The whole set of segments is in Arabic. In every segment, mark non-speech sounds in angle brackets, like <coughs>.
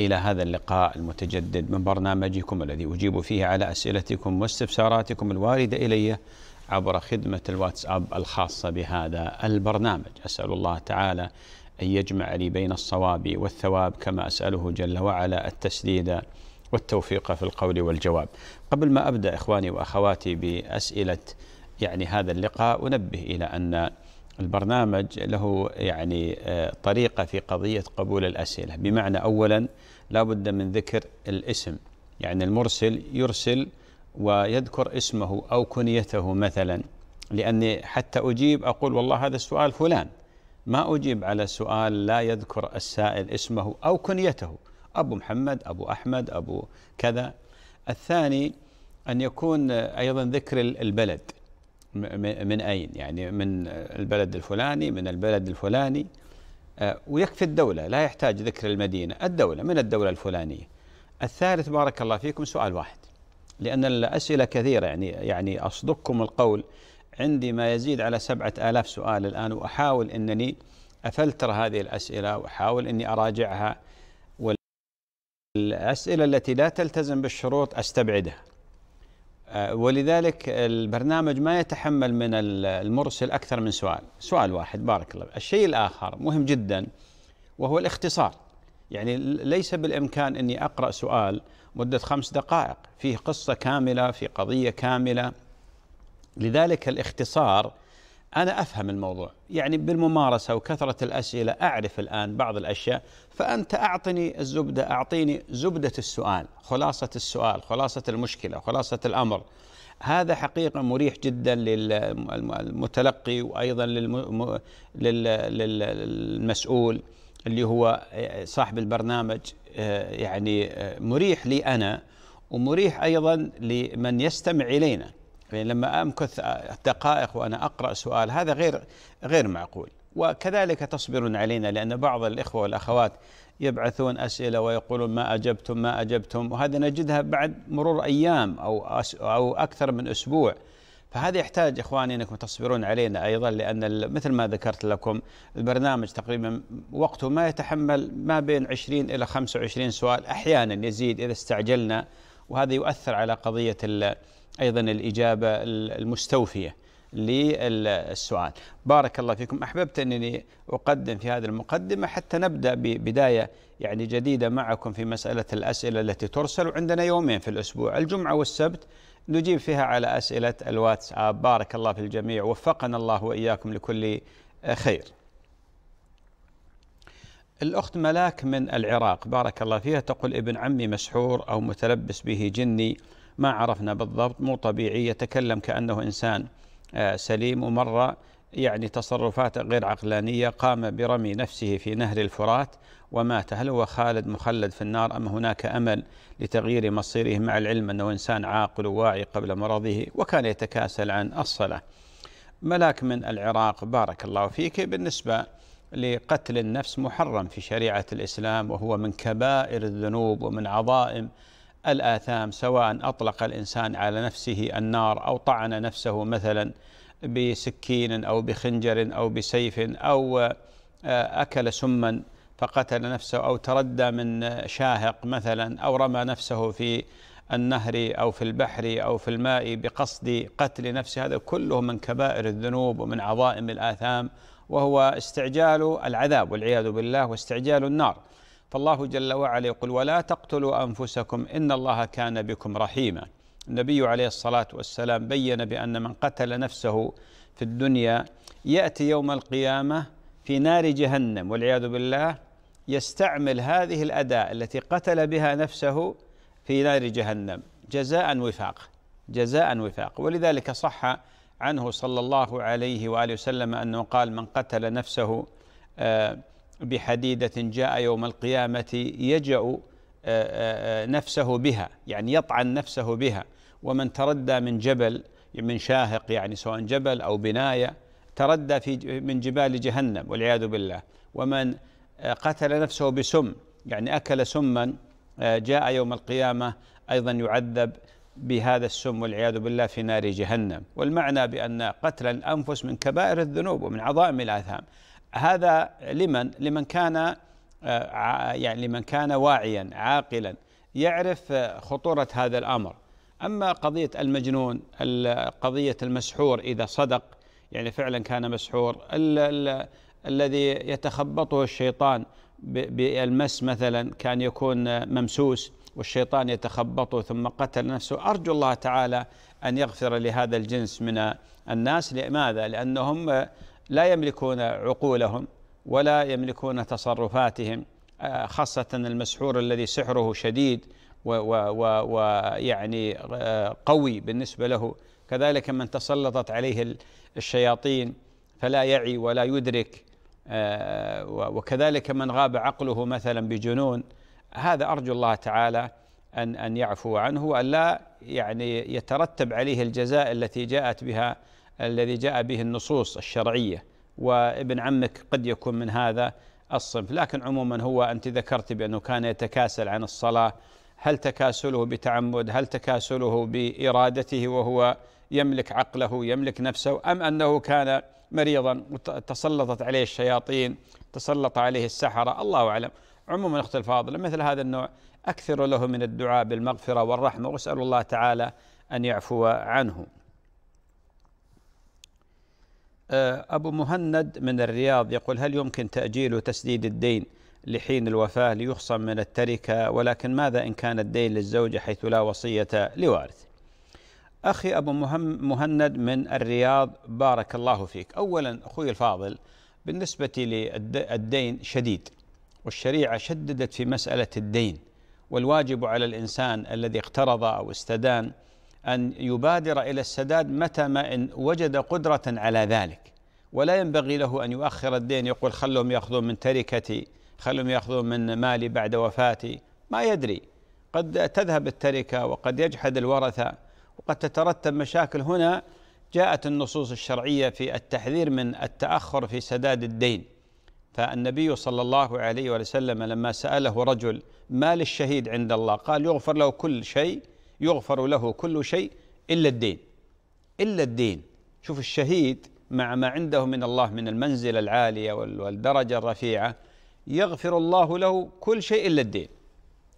إلى هذا اللقاء المتجدد من برنامجكم الذي أجيب فيه على أسئلتكم واستفساراتكم الواردة إلي عبر خدمة الواتساب الخاصة بهذا البرنامج أسأل الله تعالى أن يجمع لي بين الصواب والثواب كما أسأله جل وعلا التسديد والتوفيق في القول والجواب قبل ما أبدأ إخواني وأخواتي بأسئلة يعني هذا اللقاء أنبه إلى أن البرنامج له يعني آه، طريقة في قضية قبول الأسئلة بمعنى أولا لا بد من ذكر الاسم يعني المرسل يرسل ويذكر اسمه أو كنيته مثلا لأني حتى أجيب أقول والله هذا السؤال فلان ما أجيب على سؤال لا يذكر السائل اسمه أو كنيته أبو محمد أبو أحمد أبو كذا الثاني أن يكون أيضا ذكر البلد من أين يعني من البلد الفلاني من البلد الفلاني آه، ويكفي الدولة لا يحتاج ذكر المدينة الدولة من الدولة الفلانية الثالث بارك الله فيكم سؤال واحد لأن الأسئلة كثيرة يعني يعني أصدقكم القول عندي ما يزيد على سبعة آلاف سؤال الآن وأحاول أنني أفلتر هذه الأسئلة وأحاول أني أراجعها والأسئلة التي لا تلتزم بالشروط أستبعدها آه، ولذلك البرنامج ما يتحمل من المرسل أكثر من سؤال سؤال واحد بارك الله الشيء الآخر مهم جدا وهو الاختصار يعني ليس بالإمكان أني أقرأ سؤال مدة خمس دقائق فيه قصة كاملة في قضية كاملة لذلك الاختصار أنا أفهم الموضوع يعني بالممارسة وكثرة الأسئلة أعرف الآن بعض الأشياء فأنت أعطني الزبدة أعطيني زبدة السؤال خلاصة السؤال خلاصة المشكلة خلاصة الأمر هذا حقيقة مريح جدا للمتلقي وأيضا للمسؤول اللي هو صاحب البرنامج يعني مريح لي أنا ومريح أيضا لمن يستمع إلينا يعني لما امكث دقائق وانا اقرا سؤال هذا غير غير معقول وكذلك تصبرون علينا لان بعض الاخوه والاخوات يبعثون اسئله ويقولون ما اجبتم ما اجبتم وهذا نجدها بعد مرور ايام او او اكثر من اسبوع فهذا يحتاج اخواني انكم تصبرون علينا ايضا لان مثل ما ذكرت لكم البرنامج تقريبا وقته ما يتحمل ما بين 20 الى 25 سؤال احيانا يزيد اذا استعجلنا وهذا يؤثر على قضيه أيضا الإجابة المستوفية للسؤال بارك الله فيكم أحببت أنني أقدم في هذه المقدمة حتى نبدأ ببداية يعني جديدة معكم في مسألة الأسئلة التي ترسل وعندنا يومين في الأسبوع الجمعة والسبت نجيب فيها على أسئلة الواتساب بارك الله في الجميع وفقنا الله وإياكم لكل خير الأخت ملاك من العراق بارك الله فيها تقول ابن عمي مسحور أو متلبس به جني ما عرفنا بالضبط مو طبيعي يتكلم كأنه إنسان آه، سليم ومرة يعني تصرفات غير عقلانية قام برمي نفسه في نهر الفرات ومات هل هو خالد مخلد في النار أم هناك أمل لتغيير مصيره مع العلم أنه إنسان عاقل وواعي قبل مرضه وكان يتكاسل عن الصلاة ملاك من العراق بارك الله فيك بالنسبة لقتل النفس محرم في شريعة الإسلام وهو من كبائر الذنوب ومن عظائم الآثام سواء أطلق الإنسان على نفسه النار أو طعن نفسه مثلا بسكين أو بخنجر أو بسيف أو آه، أكل سما فقتل نفسه أو تردى من شاهق مثلا أو رمى نفسه في النهر أو في البحر أو في الماء بقصد قتل نفسه هذا كله من كبائر الذنوب ومن عظائم الآثام وهو استعجال العذاب والعياذ بالله واستعجال النار فالله جل وعلا يقول ولا تقتلوا انفسكم ان الله كان بكم رحيما النبي عليه الصلاه والسلام بين بان من قتل نفسه في الدنيا ياتي يوم القيامه في نار جهنم والعياذ بالله يستعمل هذه الاداء التي قتل بها نفسه في نار جهنم جزاء وفاق جزاء وفاق ولذلك صح عنه صلى الله عليه واله وسلم انه قال من قتل نفسه آه بحديدة جاء يوم القيامة يجأ آه، آه، آه، نفسه بها يعني يطعن نفسه بها ومن تردى من جبل من شاهق يعني سواء جبل أو بناية تردى في من جبال جهنم والعياذ بالله ومن قتل نفسه بسم يعني أكل سما جاء يوم القيامة أيضا يعذب بهذا السم والعياذ بالله في نار جهنم والمعنى بأن قتل الأنفس من كبائر الذنوب ومن عظائم الآثام هذا لمن لمن كان آه، يعني لمن كان واعيا عاقلا يعرف خطورة هذا الأمر أما قضية المجنون قضية المسحور إذا صدق يعني فعلا كان مسحور الذي يتخبطه الشيطان بالمس مثلا كان يكون ممسوس والشيطان يتخبطه ثم قتل نفسه أرجو الله تعالى أن يغفر لهذا الجنس من الناس لماذا؟ لأنهم لا يملكون عقولهم ولا يملكون تصرفاتهم آه، خاصة المسحور الذي سحره شديد ويعني آه، قوي بالنسبة له كذلك من تسلطت عليه الشياطين فلا يعي ولا يدرك آه، وكذلك من غاب عقله مثلا بجنون هذا أرجو الله تعالى أن أن يعفو عنه وأن لا يعني يترتب عليه الجزاء التي جاءت بها الذي جاء به النصوص الشرعية وابن عمك قد يكون من هذا الصنف لكن عموما هو أنت ذكرت بأنه كان يتكاسل عن الصلاة هل تكاسله بتعمد هل تكاسله بإرادته وهو يملك عقله يملك نفسه أم أنه كان مريضا تسلطت عليه الشياطين تسلط عليه السحرة الله أعلم عموما أخت الفاضلة مثل هذا النوع أكثر له من الدعاء بالمغفرة والرحمة وأسأل الله تعالى أن يعفو عنه آه، أبو مهند من الرياض يقول هل يمكن تأجيل وتسديد الدين لحين الوفاة ليخصم من التركة ولكن ماذا إن كان الدين للزوجة حيث لا وصية لوارث أخي أبو مهند من الرياض بارك الله فيك أولا أخوي الفاضل بالنسبة للدين شديد والشريعة شددت في مسألة الدين والواجب على الإنسان الذي اقترض أو استدان أن يبادر إلى السداد متى ما إن وجد قدرة على ذلك ولا ينبغي له أن يؤخر الدين يقول خلهم يأخذون من تركتي خلهم يأخذون من مالي بعد وفاتي ما يدري قد تذهب التركة وقد يجحد الورثة وقد تترتب مشاكل هنا جاءت النصوص الشرعية في التحذير من التأخر في سداد الدين فالنبي صلى الله عليه وسلم لما سأله رجل ما للشهيد عند الله قال يغفر له كل شيء يغفر له كل شيء إلا الدين إلا الدين شوف الشهيد مع ما عنده من الله من المنزلة العالية والدرجة الرفيعة يغفر الله له كل شيء إلا الدين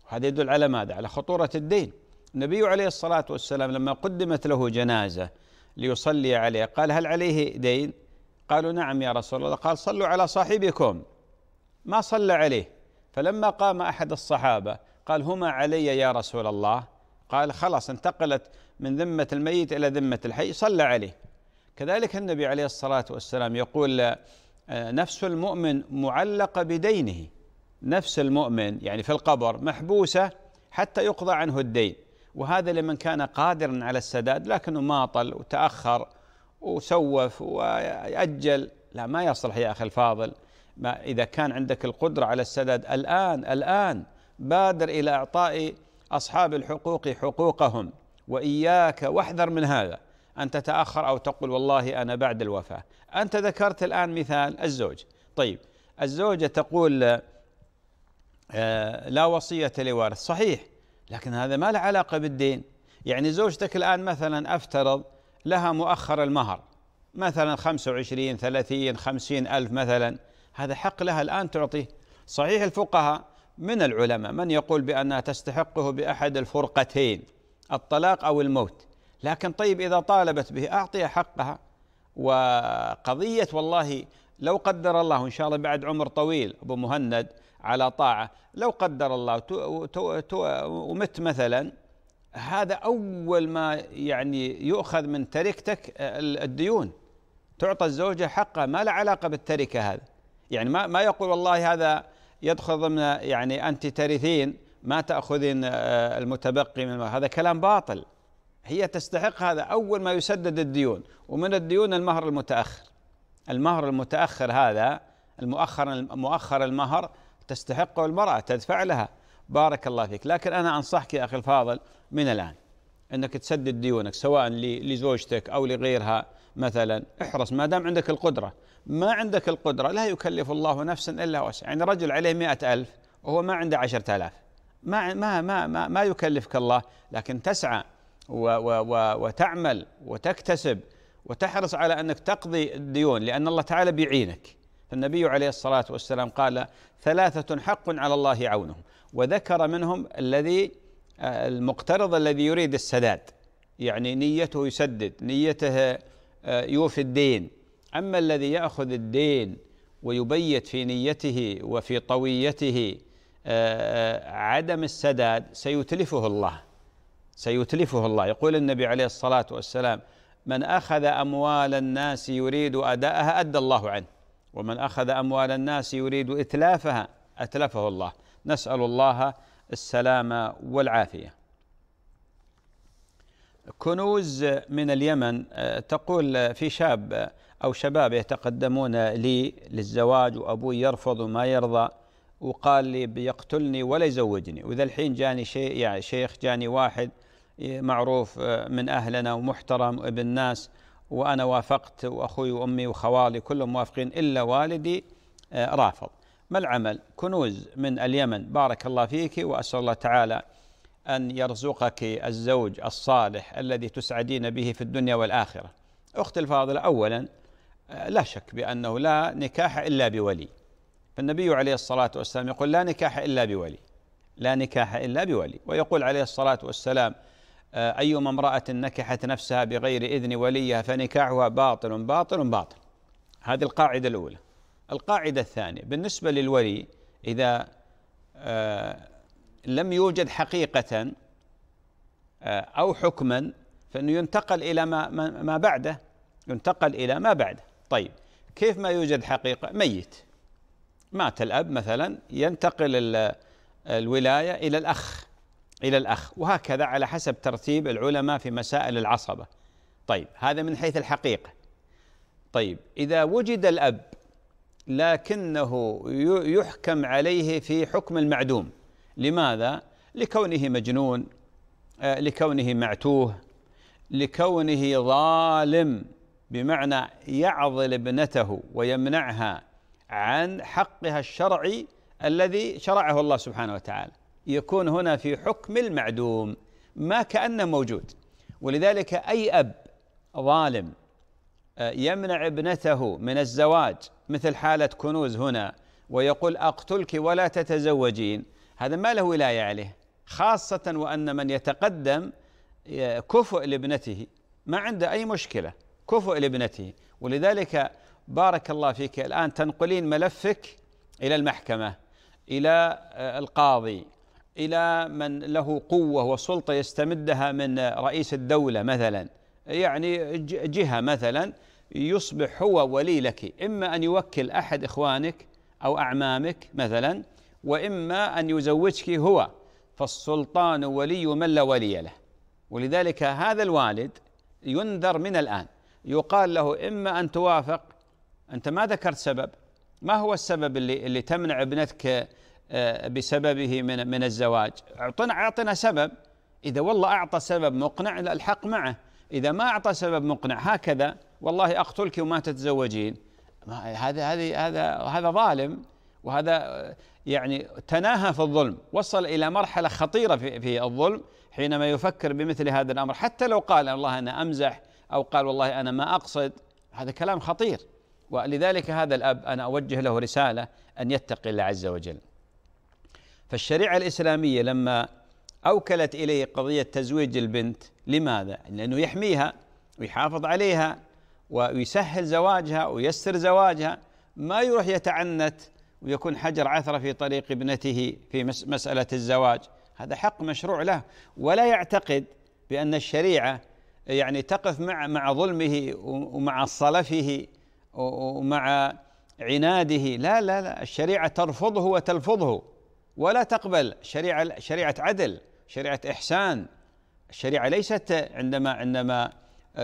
هذا يدل على ماذا؟ على خطورة الدين النبي عليه الصلاة والسلام لما قدمت له جنازة ليصلي عليه قال هل عليه دين؟ قالوا نعم يا رسول الله قال صلوا على صاحبكم ما صلى عليه فلما قام أحد الصحابة قال هما علي يا رسول الله قال خلاص انتقلت من ذمة الميت إلى ذمة الحي صلى عليه كذلك النبي عليه الصلاة والسلام يقول آه، نفس المؤمن معلقة بدينه نفس المؤمن يعني في القبر محبوسة حتى يقضى عنه الدين وهذا لمن كان قادرا على السداد لكنه ماطل وتأخر وسوف وأجل لا ما يصلح يا أخي الفاضل ما إذا كان عندك القدرة على السداد الآن الآن بادر إلى إعطاء اصحاب الحقوق حقوقهم واياك واحذر من هذا ان تتاخر او تقول والله انا بعد الوفاه انت ذكرت الان مثال الزوج طيب الزوجه تقول آه، لا وصيه لوارث صحيح لكن هذا ما له علاقه بالدين يعني زوجتك الان مثلا افترض لها مؤخر المهر مثلا 25 30 50 ألف مثلا هذا حق لها الآن تعطيه صحيح الفقهاء من العلماء من يقول بأنها تستحقه بأحد الفرقتين الطلاق أو الموت لكن طيب إذا طالبت به أعطيها حقها وقضية والله لو قدر الله إن شاء الله بعد عمر طويل أبو مهند على طاعة لو قدر الله ومت مثلا هذا أول ما يعني يؤخذ من تركتك آه، الديون تعطى الزوجة حقها ما له علاقة بالتركة هذا يعني ما ما يقول والله هذا يدخل ضمن يعني أنت ترثين ما تأخذين آه، المتبقي من المهر هذا كلام باطل هي تستحق هذا أول ما يسدد الديون ومن الديون المهر المتأخر المهر المتأخر هذا المؤخر مؤخر المهر تستحقه المرأة تدفع لها بارك الله فيك لكن أنا أنصحك يا أخي الفاضل من الآن أنك تسدد ديونك سواء لزوجتك أو لغيرها مثلا احرص ما دام عندك القدرة ما عندك القدرة لا يكلف الله نفسا إلا وسع يعني رجل عليه مئة ألف وهو ما عنده عشرة آلاف ما, ما, ما, ما, ما يكلفك الله لكن تسعى و و و وتعمل وتكتسب وتحرص على أنك تقضي الديون لأن الله تعالى بيعينك فالنبي عليه الصلاة والسلام قال ثلاثة حق على الله عونهم وذكر منهم الذي آه، المقترض الذي يريد السداد يعني نيته يسدد نيته آه، يوفي الدين أما الذي يأخذ الدين ويبيت في نيته وفي طويته آه، آه، عدم السداد سيتلفه الله سيتلفه الله يقول النبي عليه الصلاة والسلام من أخذ أموال الناس يريد أداءها أدى الله عنه ومن أخذ أموال الناس يريد إتلافها أتلفه الله نسأل الله السلامة والعافية كنوز من اليمن آه، تقول في شاب أو شباب يتقدمون لي للزواج وأبوي يرفض وما يرضى وقال لي بيقتلني ولا يزوجني وذا الحين جاني شيء يعني شيخ جاني واحد آه، معروف آه، من أهلنا ومحترم ابن ناس وأنا وافقت وأخوي وأمي وخوالي كلهم موافقين إلا والدي رافض ما العمل كنوز من اليمن بارك الله فيك وأسأل الله تعالى أن يرزقك الزوج الصالح الذي تسعدين به في الدنيا والآخرة أختي الفاضلة أولا لا شك بأنه لا نكاح إلا بولي فالنبي عليه الصلاة والسلام يقول لا نكاح إلا بولي لا نكاح إلا بولي ويقول عليه الصلاة والسلام آه، أيما امرأة نكحت نفسها بغير إذن وليها فنكاحها باطل باطل باطل هذه القاعدة الأولى القاعدة الثانية بالنسبة للولي إذا آه، لم يوجد حقيقة آه، أو حكما فإنه ينتقل إلى ما, ما بعده ينتقل إلى ما بعده طيب كيف ما يوجد حقيقة ميت مات الأب مثلا ينتقل الولاية إلى الأخ إلى الأخ وهكذا على حسب ترتيب العلماء في مسائل العصبة طيب هذا من حيث الحقيقة طيب إذا وجد الأب لكنه يحكم عليه في حكم المعدوم لماذا؟ لكونه مجنون آه، لكونه معتوه لكونه ظالم بمعنى يعضل ابنته ويمنعها عن حقها الشرعي الذي شرعه الله سبحانه وتعالى يكون هنا في حكم المعدوم ما كأنه موجود ولذلك أي أب ظالم آه، يمنع ابنته من الزواج مثل حالة كنوز هنا ويقول أقتلك ولا تتزوجين هذا ما له ولاية عليه خاصة وأن من يتقدم كفؤ لابنته ما عنده أي مشكلة كفؤ لابنته ولذلك بارك الله فيك الآن تنقلين ملفك إلى المحكمة إلى آه، القاضي إلى من له قوة وسلطة يستمدها من رئيس الدولة مثلا يعني جهة مثلا يصبح هو ولي لك إما أن يوكل أحد إخوانك أو أعمامك مثلا وإما أن يزوجك هو فالسلطان ولي من لا ولي له ولذلك هذا الوالد ينذر من الآن يقال له إما أن توافق أنت ما ذكرت سبب ما هو السبب اللي, اللي تمنع ابنتك آه، بسببه من من الزواج اعطنا اعطنا سبب اذا والله اعطى سبب مقنع الحق معه اذا ما اعطى سبب مقنع هكذا والله اقتلك وما تتزوجين هذا هذا هذا هذا ظالم وهذا آه، يعني تناهى في الظلم وصل إلى مرحلة خطيرة في, في الظلم حينما يفكر بمثل هذا الأمر حتى لو قال والله أنا أمزح أو قال والله أنا ما أقصد هذا كلام خطير ولذلك هذا الأب أنا أوجه له رسالة أن يتقي الله عز وجل فالشريعة الإسلامية لما أوكلت إليه قضية تزويج البنت لماذا؟ لأنه يحميها ويحافظ عليها ويسهل زواجها ويسر زواجها ما يروح يتعنت ويكون حجر عثرة في طريق ابنته في مسألة الزواج هذا حق مشروع له ولا يعتقد بأن الشريعة يعني تقف مع مع ظلمه ومع صلفه ومع عناده لا لا لا الشريعة ترفضه وتلفظه ولا تقبل شريعة شريعة عدل شريعة إحسان الشريعة ليست عندما عندما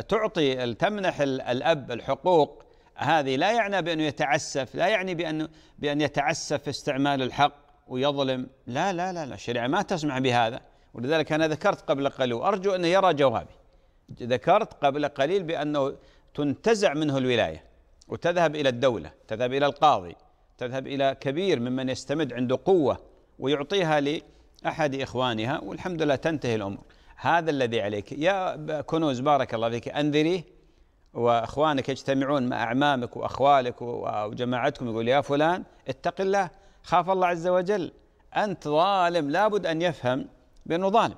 تعطي تمنح الأب الحقوق هذه لا يعني بأنه يتعسف لا يعني بأنه بأن يتعسف في استعمال الحق ويظلم لا لا لا لا الشريعة ما تسمح بهذا ولذلك أنا ذكرت قبل قليل وأرجو أن يرى جوابي ذكرت قبل قليل بأنه تنتزع منه الولاية وتذهب إلى الدولة تذهب إلى القاضي تذهب إلى كبير ممن يستمد عنده قوة ويعطيها لأحد إخوانها والحمد لله تنتهي الأمور هذا الذي عليك يا كنوز بارك الله فيك أنذريه واخوانك يجتمعون مع اعمامك واخوالك وجماعتكم يقول يا فلان اتق الله خاف الله عز وجل انت ظالم لابد ان يفهم بانه ظالم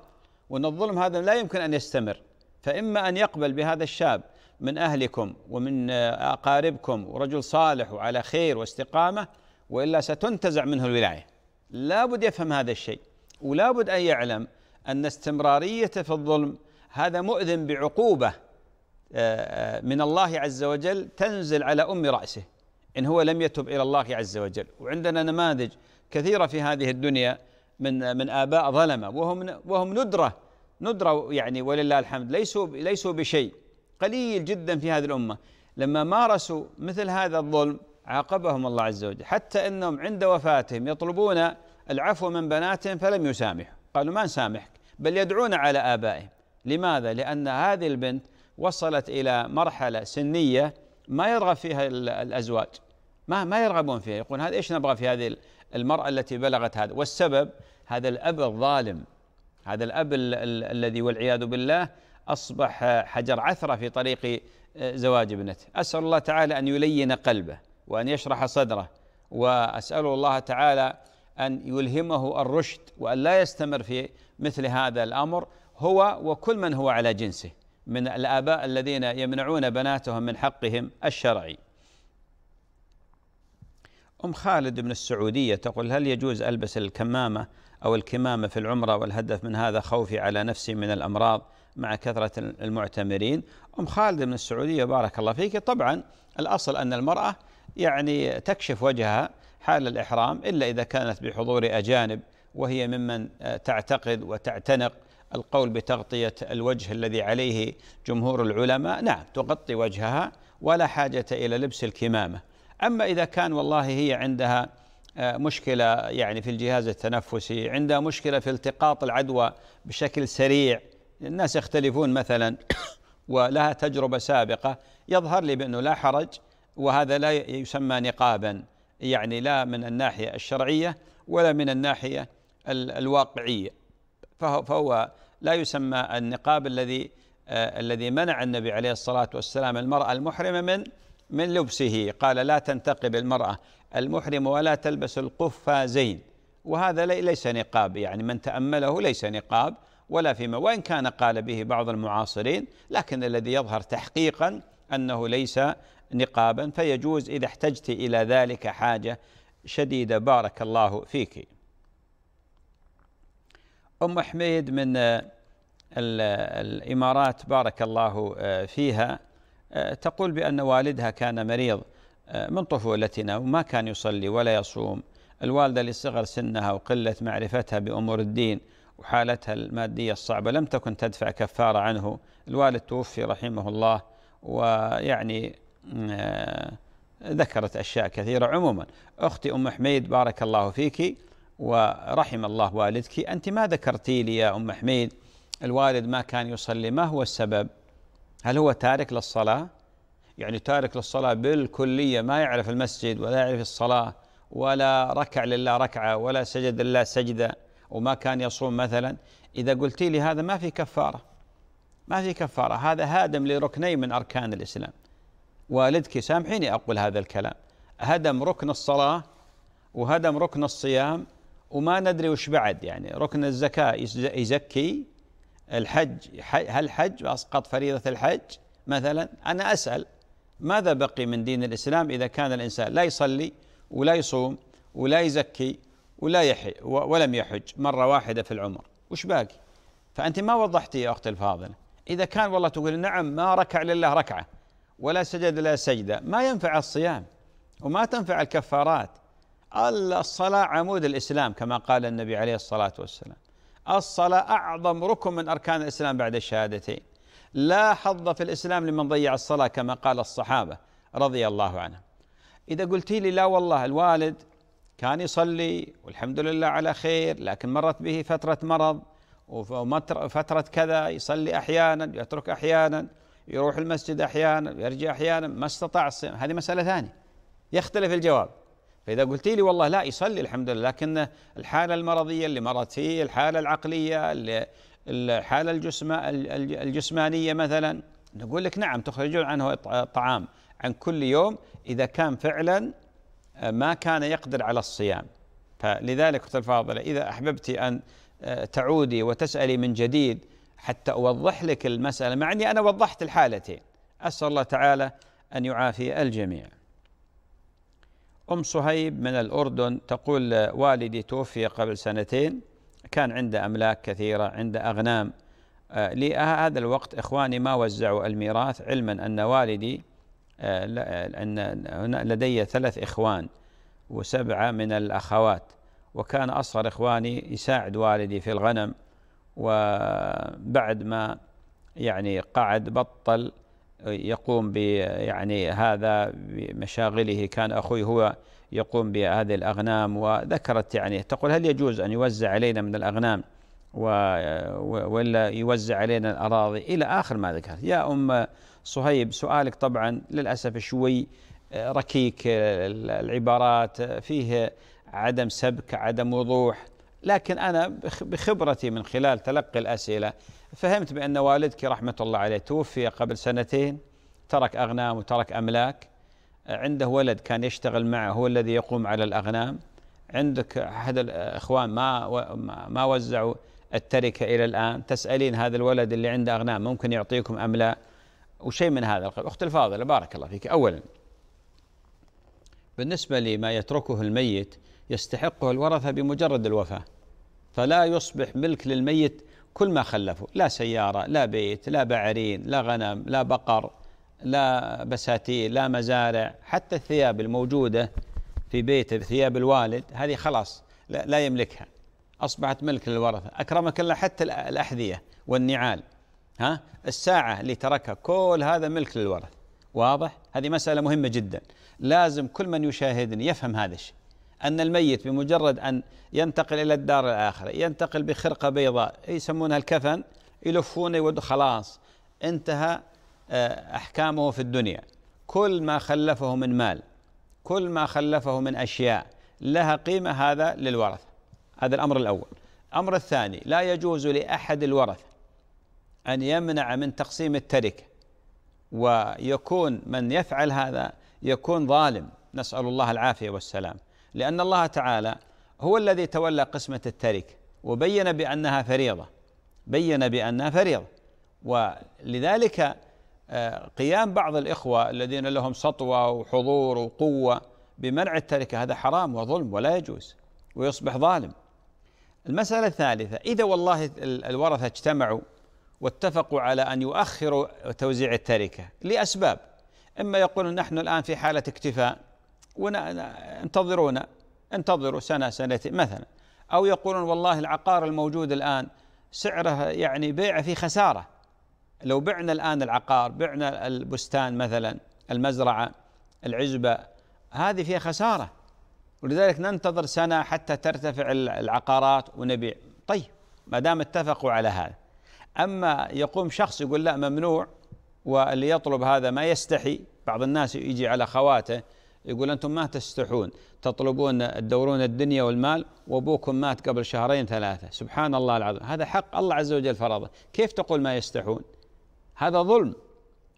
وان الظلم هذا لا يمكن ان يستمر فاما ان يقبل بهذا الشاب من اهلكم ومن اقاربكم ورجل صالح وعلى خير واستقامه والا ستنتزع منه الولايه لابد يفهم هذا الشيء ولابد ان يعلم ان استمراريته في الظلم هذا مؤذن بعقوبه آه، آه، من الله عز وجل تنزل على أم رأسه إن هو لم يتب إلى الله عز وجل وعندنا نماذج كثيرة في هذه الدنيا من من آباء ظلمة وهم وهم ندرة ندرة يعني ولله الحمد ليسوا ليسوا بشيء قليل جدا في هذه الأمة لما مارسوا مثل هذا الظلم عاقبهم الله عز وجل حتى أنهم عند وفاتهم يطلبون العفو من بناتهم فلم يسامحوا قالوا ما نسامحك بل يدعون على آبائهم لماذا؟ لأن هذه البنت وصلت إلى مرحلة سنية ما يرغب فيها الأزواج ما ما يرغبون فيها يقول هذا ايش نبغى في هذه المرأة التي بلغت هذا والسبب هذا الأب الظالم هذا الأب ال ال الذي والعياذ بالله أصبح حجر عثرة في طريق آه، زواج ابنته أسأل الله تعالى أن يلين قلبه وأن يشرح صدره وأسأل الله تعالى أن يلهمه الرشد وأن لا يستمر في مثل هذا الأمر هو وكل من هو على جنسه من الآباء الذين يمنعون بناتهم من حقهم الشرعي أم خالد من السعودية تقول هل يجوز ألبس الكمامة أو الكمامة في العمرة والهدف من هذا خوفي على نفسي من الأمراض مع كثرة المعتمرين أم خالد من السعودية بارك الله فيك طبعا الأصل أن المرأة يعني تكشف وجهها حال الإحرام إلا إذا كانت بحضور أجانب وهي ممن تعتقد وتعتنق القول بتغطية الوجه الذي عليه جمهور العلماء نعم تغطي وجهها ولا حاجة إلى لبس الكمامة أما إذا كان والله هي عندها آه، مشكلة يعني في الجهاز التنفسي عندها مشكلة في التقاط العدوى بشكل سريع الناس يختلفون مثلا <coughs> ولها تجربة سابقة يظهر لي بأنه لا حرج وهذا لا يسمى نقابا يعني لا من الناحية الشرعية ولا من الناحية الواقعية فهو لا يسمى النقاب الذي آه، الذي منع النبي عليه الصلاه والسلام المراه المحرمه من من لبسه قال لا تنتقب المراه المحرمه ولا تلبس القفازين وهذا ليس نقاب يعني من تامله ليس نقاب ولا فيما وان كان قال به بعض المعاصرين لكن الذي يظهر تحقيقا انه ليس نقابا فيجوز اذا احتجت الى ذلك حاجه شديده بارك الله فيك أم حميد من آه، الإمارات بارك الله آه، فيها آه، تقول بأن والدها كان مريض من طفولتنا وما كان يصلي ولا يصوم الوالدة لصغر سنها وقلة معرفتها بأمور الدين وحالتها المادية الصعبة لم تكن تدفع كفارة عنه الوالد توفي رحمه الله ويعني ذكرت أشياء كثيرة عموما أختي أم حميد بارك الله فيك ورحم الله والدك أنت ما ذكرتي لي يا أم حميد الوالد ما كان يصلي ما هو السبب هل هو تارك للصلاة يعني تارك للصلاة بالكلية ما يعرف المسجد ولا يعرف الصلاة ولا ركع لله ركعة ولا سجد لله سجدة وما كان يصوم مثلا إذا قلتي لي هذا ما في كفارة ما في كفارة هذا هادم لركني من أركان الإسلام والدك سامحيني أقول هذا الكلام هدم ركن الصلاة وهدم ركن الصيام وما ندري وش بعد يعني ركن الزكاة يزكي الحج هل حج أسقط فريضة الحج مثلا أنا أسأل ماذا بقي من دين الإسلام إذا كان الإنسان لا يصلي ولا يصوم ولا يزكي ولا يحي ولم يحج مرة واحدة في العمر وش باقي فأنت ما وضحتي يا أختي الفاضلة إذا كان والله تقول نعم ما ركع لله ركعة ولا سجد لا سجدة ما ينفع الصيام وما تنفع الكفارات الصلاة عمود الإسلام كما قال النبي عليه الصلاة والسلام الصلاة أعظم ركن من أركان الإسلام بعد الشهادتين لا حظ في الإسلام لمن ضيع الصلاة كما قال الصحابة رضي الله عنهم إذا قلت لي لا والله الوالد كان يصلي والحمد لله على خير لكن مرت به فترة مرض وفترة كذا يصلي أحيانا يترك أحيانا يروح المسجد أحيانا يرجع أحيانا ما استطاع الصيام هذه مسألة ثانية يختلف الجواب فإذا قلت لي والله لا يصلي الحمد لله لكن الحالة المرضية اللي مرت فيه الحالة العقلية الحالة الجسم الجسمانية مثلا نقول لك نعم تخرجون عنه الطعام عن كل يوم إذا كان فعلا آه، ما كان يقدر على الصيام فلذلك أختي الفاضلة إذا أحببت أن آه، تعودي وتسألي من جديد حتى أوضح لك المسألة مع أني أنا وضحت الحالتين أسأل الله تعالى أن يعافي الجميع أم صهيب من الأردن تقول والدي توفي قبل سنتين كان عنده أملاك كثيرة عنده أغنام آه، لهذا الوقت إخواني ما وزعوا الميراث علما أن والدي آه، أن لدي ثلاث إخوان وسبعة من الأخوات وكان أصغر إخواني يساعد والدي في الغنم وبعد ما يعني قعد بطل يقوم ب يعني هذا بمشاغله كان أخوي هو يقوم بهذه الأغنام وذكرت يعني تقول هل يجوز أن يوزع علينا من الأغنام ولا يوزع علينا الأراضي إلى آخر ما ذكرت يا أم صهيب سؤالك طبعا للأسف شوي ركيك العبارات فيه عدم سبك عدم وضوح لكن أنا بخبرتي من خلال تلقي الأسئلة فهمت بأن والدك رحمة الله عليه توفي قبل سنتين ترك أغنام وترك أملاك عنده ولد كان يشتغل معه هو الذي يقوم على الأغنام عندك أحد الإخوان ما ما وزعوا التركة إلى الآن تسألين هذا الولد اللي عنده أغنام ممكن يعطيكم أم لا وشيء من هذا أخت الفاضلة بارك الله فيك أولا بالنسبة لما يتركه الميت يستحقه الورثة بمجرد الوفاة فلا يصبح ملك للميت كل ما خلفه لا سيارة لا بيت لا بعرين لا غنم لا بقر لا بساتين لا مزارع حتى الثياب الموجودة في بيته بثياب الوالد هذه خلاص لا, لا يملكها أصبحت ملك للورثة أكرمك الله حتى الأحذية والنعال ها الساعة اللي تركها كل هذا ملك للورث واضح هذه مسألة مهمة جدا لازم كل من يشاهدني يفهم هذا الشيء أن الميت بمجرد أن ينتقل إلى الدار الآخرة ينتقل بخرقة بيضاء يسمونها الكفن يلفونه يود خلاص انتهى آه، أحكامه في الدنيا كل ما خلفه من مال كل ما خلفه من أشياء لها قيمة هذا للورثة هذا الأمر الأول الأمر الثاني لا يجوز لأحد الورثة أن يمنع من تقسيم التركة ويكون من يفعل هذا يكون ظالم نسأل الله العافية والسلام لأن الله تعالى هو الذي تولى قسمة التركة وبين بأنها فريضة بين بأنها فريضة ولذلك آه، قيام بعض الإخوة الذين لهم سطوة وحضور وقوة بمنع التركة هذا حرام وظلم ولا يجوز ويصبح ظالم المسألة الثالثة إذا والله الورثة اجتمعوا واتفقوا على أن يؤخروا توزيع التركة لأسباب إما يقولون نحن الآن في حالة اكتفاء وانتظرونا انتظروا سنة سنتين مثلا أو يقولون والله العقار الموجود الآن سعره يعني بيعه في خسارة لو بعنا الآن العقار بعنا البستان مثلا المزرعة العزبة هذه فيها خسارة ولذلك ننتظر سنة حتى ترتفع العقارات ونبيع طيب ما دام اتفقوا على هذا أما يقوم شخص يقول لا ممنوع واللي يطلب هذا ما يستحي بعض الناس يجي على خواته يقول أنتم ما تستحون تطلبون تدورون الدنيا والمال وأبوكم مات قبل شهرين ثلاثة سبحان الله العظيم هذا حق الله عز وجل فرضه كيف تقول ما يستحون هذا ظلم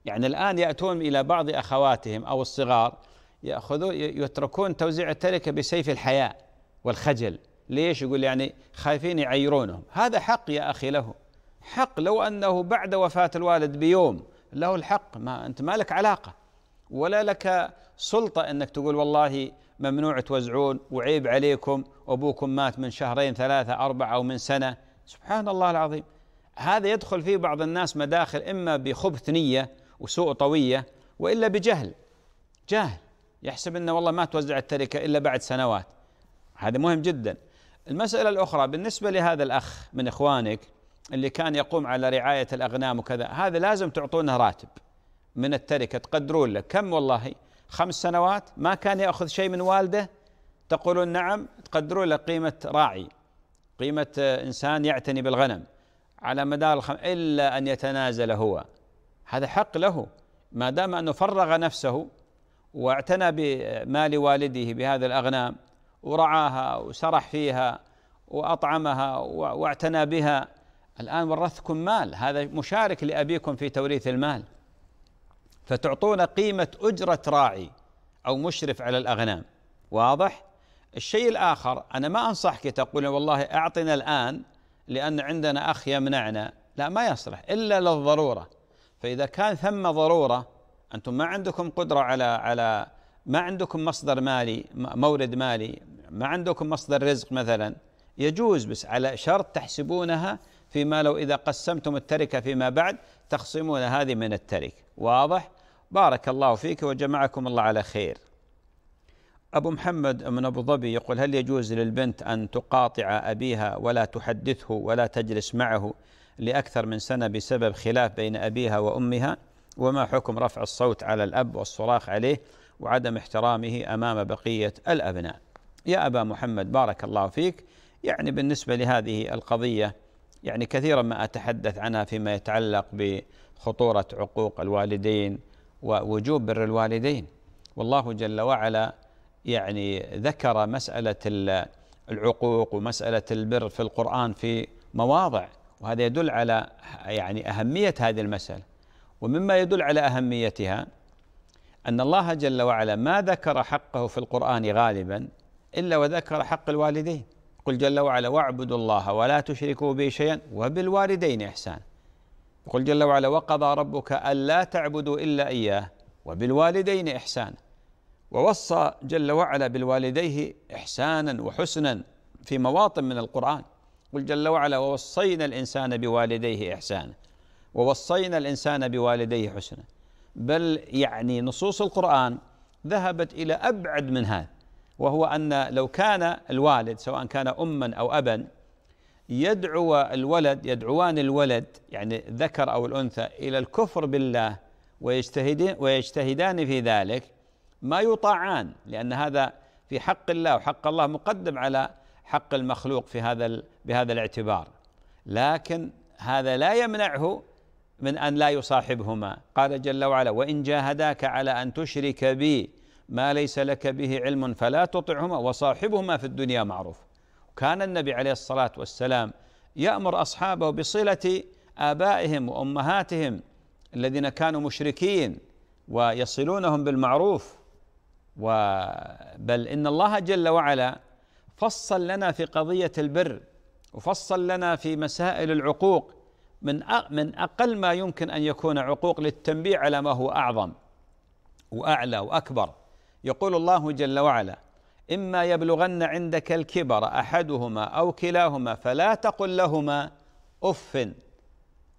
يعني الآن يأتون إلى بعض أخواتهم أو الصغار يأخذون يتركون توزيع التركة بسيف الحياء والخجل ليش يقول يعني خايفين يعيرونهم هذا حق يا أخي له حق لو أنه بعد وفاة الوالد بيوم له الحق ما أنت مالك علاقة ولا لك سلطة أنك تقول والله ممنوع توزعون وعيب عليكم أبوكم مات من شهرين ثلاثة أربعة أو من سنة سبحان الله العظيم هذا يدخل فيه بعض الناس مداخل إما بخبث نية وسوء طوية وإلا بجهل جاهل يحسب أنه والله ما توزع التركة إلا بعد سنوات هذا مهم جدا المسألة الأخرى بالنسبة لهذا الأخ من إخوانك اللي كان يقوم على رعاية الأغنام وكذا هذا لازم تعطونه راتب من التركة تقدرون له كم والله خمس سنوات ما كان يأخذ شيء من والده تقولون نعم تقدرون له قيمة راعي قيمة إنسان يعتني بالغنم على مدار الخم إلا أن يتنازل هو هذا حق له ما دام أنه فرغ نفسه واعتنى بمال والده بهذه الأغنام ورعاها وسرح فيها وأطعمها واعتنى بها الآن ورثكم مال هذا مشارك لأبيكم في توريث المال فتعطون قيمة أجرة راعي أو مشرف على الأغنام واضح؟ الشيء الآخر أنا ما أنصحك تقول والله أعطنا الآن لأن عندنا أخ يمنعنا لا ما يصلح إلا للضرورة فإذا كان ثم ضرورة أنتم ما عندكم قدرة على على ما عندكم مصدر مالي مورد مالي ما عندكم مصدر رزق مثلا يجوز بس على شرط تحسبونها فيما لو إذا قسمتم التركة فيما بعد تخصمون هذه من التركة واضح؟ بارك الله فيك وجمعكم الله على خير أبو محمد من أبو ظبي يقول هل يجوز للبنت أن تقاطع أبيها ولا تحدثه ولا تجلس معه لأكثر من سنة بسبب خلاف بين أبيها وأمها وما حكم رفع الصوت على الأب والصراخ عليه وعدم احترامه أمام بقية الأبناء يا أبا محمد بارك الله فيك يعني بالنسبة لهذه القضية يعني كثيرا ما أتحدث عنها فيما يتعلق بخطورة عقوق الوالدين ووجوب بر الوالدين والله جل وعلا يعني ذكر مسألة العقوق ومسألة البر في القرآن في مواضع وهذا يدل على يعني أهمية هذه المسألة ومما يدل على أهميتها أن الله جل وعلا ما ذكر حقه في القرآن غالبا إلا وذكر حق الوالدين قل جل وعلا واعبدوا الله ولا تشركوا به شيئا وبالوالدين إحسانا يقول جل وعلا وقضى ربك ألا تعبدوا إلا إياه وبالوالدين إحسانا ووصى جل وعلا بالوالديه إحسانا وحسنا في مواطن من القرآن قل جل وعلا ووصينا الإنسان بوالديه إحسانا ووصينا الإنسان بوالديه حسنا بل يعني نصوص القرآن ذهبت إلى أبعد من هذا وهو أن لو كان الوالد سواء كان أما أو أبا يدعو الولد يدعوان الولد يعني الذكر أو الأنثى إلى الكفر بالله ويجتهدان ويجتهدان في ذلك ما يطاعان لأن هذا في حق الله وحق الله مقدم على حق المخلوق في هذا بهذا الاعتبار لكن هذا لا يمنعه من ان لا يصاحبهما قال جل وعلا وان جاهداك على ان تشرك بي ما ليس لك به علم فلا تطعهما وصاحبهما في الدنيا معروف كان النبي عليه الصلاه والسلام يامر اصحابه بصله ابائهم وامهاتهم الذين كانوا مشركين ويصلونهم بالمعروف بل ان الله جل وعلا فصل لنا في قضيه البر وفصل لنا في مسائل العقوق من من اقل ما يمكن ان يكون عقوق للتنبيه على ما هو اعظم واعلى واكبر يقول الله جل وعلا إما يبلغن عندك الكبر أحدهما أو كلاهما فلا تقل لهما أف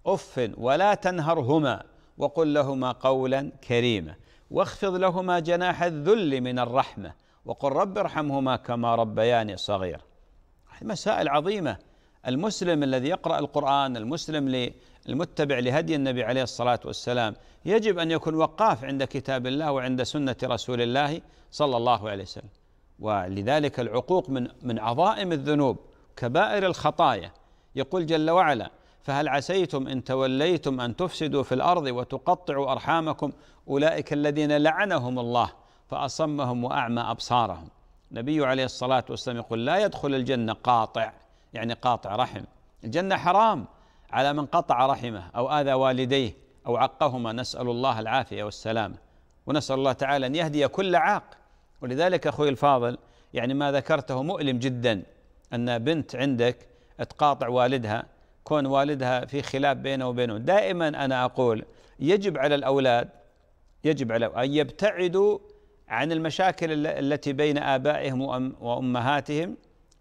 أف ولا تنهرهما وقل لهما قولا كريما واخفض لهما جناح الذل من الرحمة وقل رب ارحمهما كما ربياني صغير مسائل عظيمة المسلم الذي يقرأ القرآن المسلم المتبع لهدي النبي عليه الصلاة والسلام يجب أن يكون وقاف عند كتاب الله وعند سنة رسول الله صلى الله عليه وسلم ولذلك العقوق من من عظائم الذنوب كبائر الخطايا يقول جل وعلا فهل عسيتم ان توليتم ان تفسدوا في الارض وتقطعوا ارحامكم اولئك الذين لعنهم الله فاصمهم واعمى ابصارهم النبي عليه الصلاه والسلام يقول لا يدخل الجنه قاطع يعني قاطع رحم الجنه حرام على من قطع رحمه او اذى والديه او عقهما نسال الله العافيه والسلامه ونسال الله تعالى ان يهدي كل عاق ولذلك أخوي الفاضل يعني ما ذكرته مؤلم جدا أن بنت عندك تقاطع والدها كون والدها في خلاف بينه وبينه دائما أنا أقول يجب على الأولاد يجب على أن يبتعدوا عن المشاكل التي بين آبائهم وأمهاتهم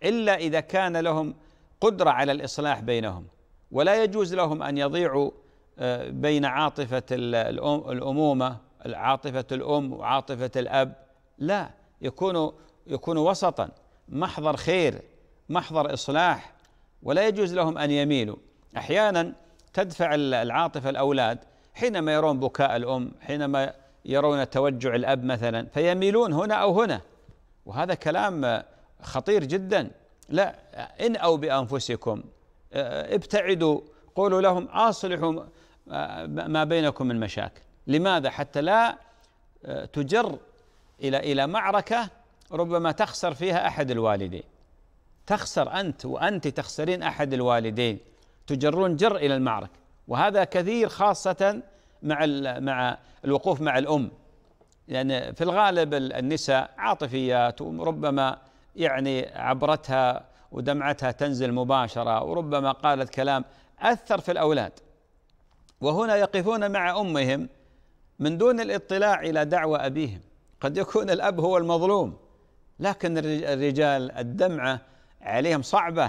إلا إذا كان لهم قدرة على الإصلاح بينهم ولا يجوز لهم أن يضيعوا آه، بين عاطفة الأمومة عاطفة الأم وعاطفة الأب لا يكون يكون وسطا محضر خير محضر اصلاح ولا يجوز لهم ان يميلوا احيانا تدفع العاطفه الاولاد حينما يرون بكاء الام حينما يرون توجع الاب مثلا فيميلون هنا او هنا وهذا كلام خطير جدا لا ان او بانفسكم آه، ابتعدوا قولوا لهم اصلحوا آه، ما بينكم من مشاكل لماذا حتى لا آه، تجر إلى إلى معركة ربما تخسر فيها أحد الوالدين تخسر أنت وأنت تخسرين أحد الوالدين تجرون جر إلى المعركة وهذا كثير خاصة مع مع الوقوف مع الأم لأن يعني في الغالب النساء عاطفيات وربما يعني عبرتها ودمعتها تنزل مباشرة وربما قالت كلام أثر في الأولاد وهنا يقفون مع أمهم من دون الاطلاع إلى دعوه أبيهم قد يكون الاب هو المظلوم لكن الرجال الدمعه عليهم صعبه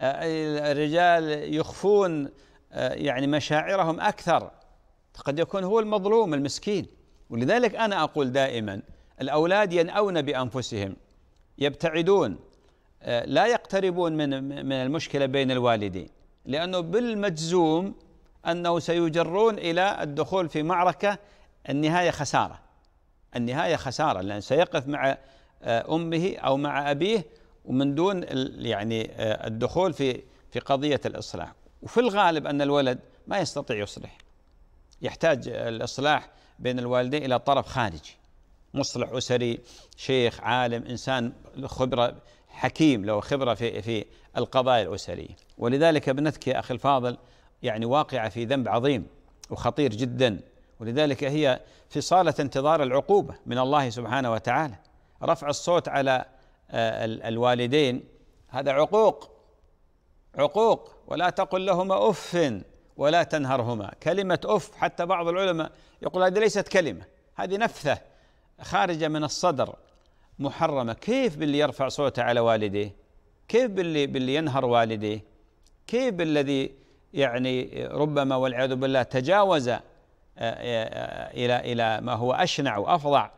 آه، الرجال يخفون آه، يعني مشاعرهم اكثر قد يكون هو المظلوم المسكين ولذلك انا اقول دائما الاولاد ينأون بانفسهم يبتعدون آه، لا يقتربون من من المشكله بين الوالدين لانه بالمجزوم انه سيجرون الى الدخول في معركه النهايه خساره النهاية خسارة لأن سيقف مع آه، أمه أو مع أبيه ومن دون يعني آه، الدخول في في قضية الإصلاح وفي الغالب أن الولد ما يستطيع يصلح يحتاج الإصلاح بين الوالدين إلى طرف خارجي مصلح أسري شيخ عالم إنسان خبرة حكيم له خبرة في في القضايا الأسرية ولذلك ابنتك يا أخي الفاضل يعني واقعة في ذنب عظيم وخطير جدا ولذلك هي في صالة انتظار العقوبة من الله سبحانه وتعالى رفع الصوت على آه، الوالدين هذا عقوق عقوق ولا تقل لهما أف ولا تنهرهما كلمة أف حتى بعض العلماء يقول هذه ليست كلمة هذه نفثة خارجة من الصدر محرمة كيف باللي يرفع صوته على والديه كيف باللي, باللي ينهر والديه كيف بالذي يعني ربما والعياذ بالله تجاوز آه، آه، آه، إلى إلى ما هو أشنع وأفظع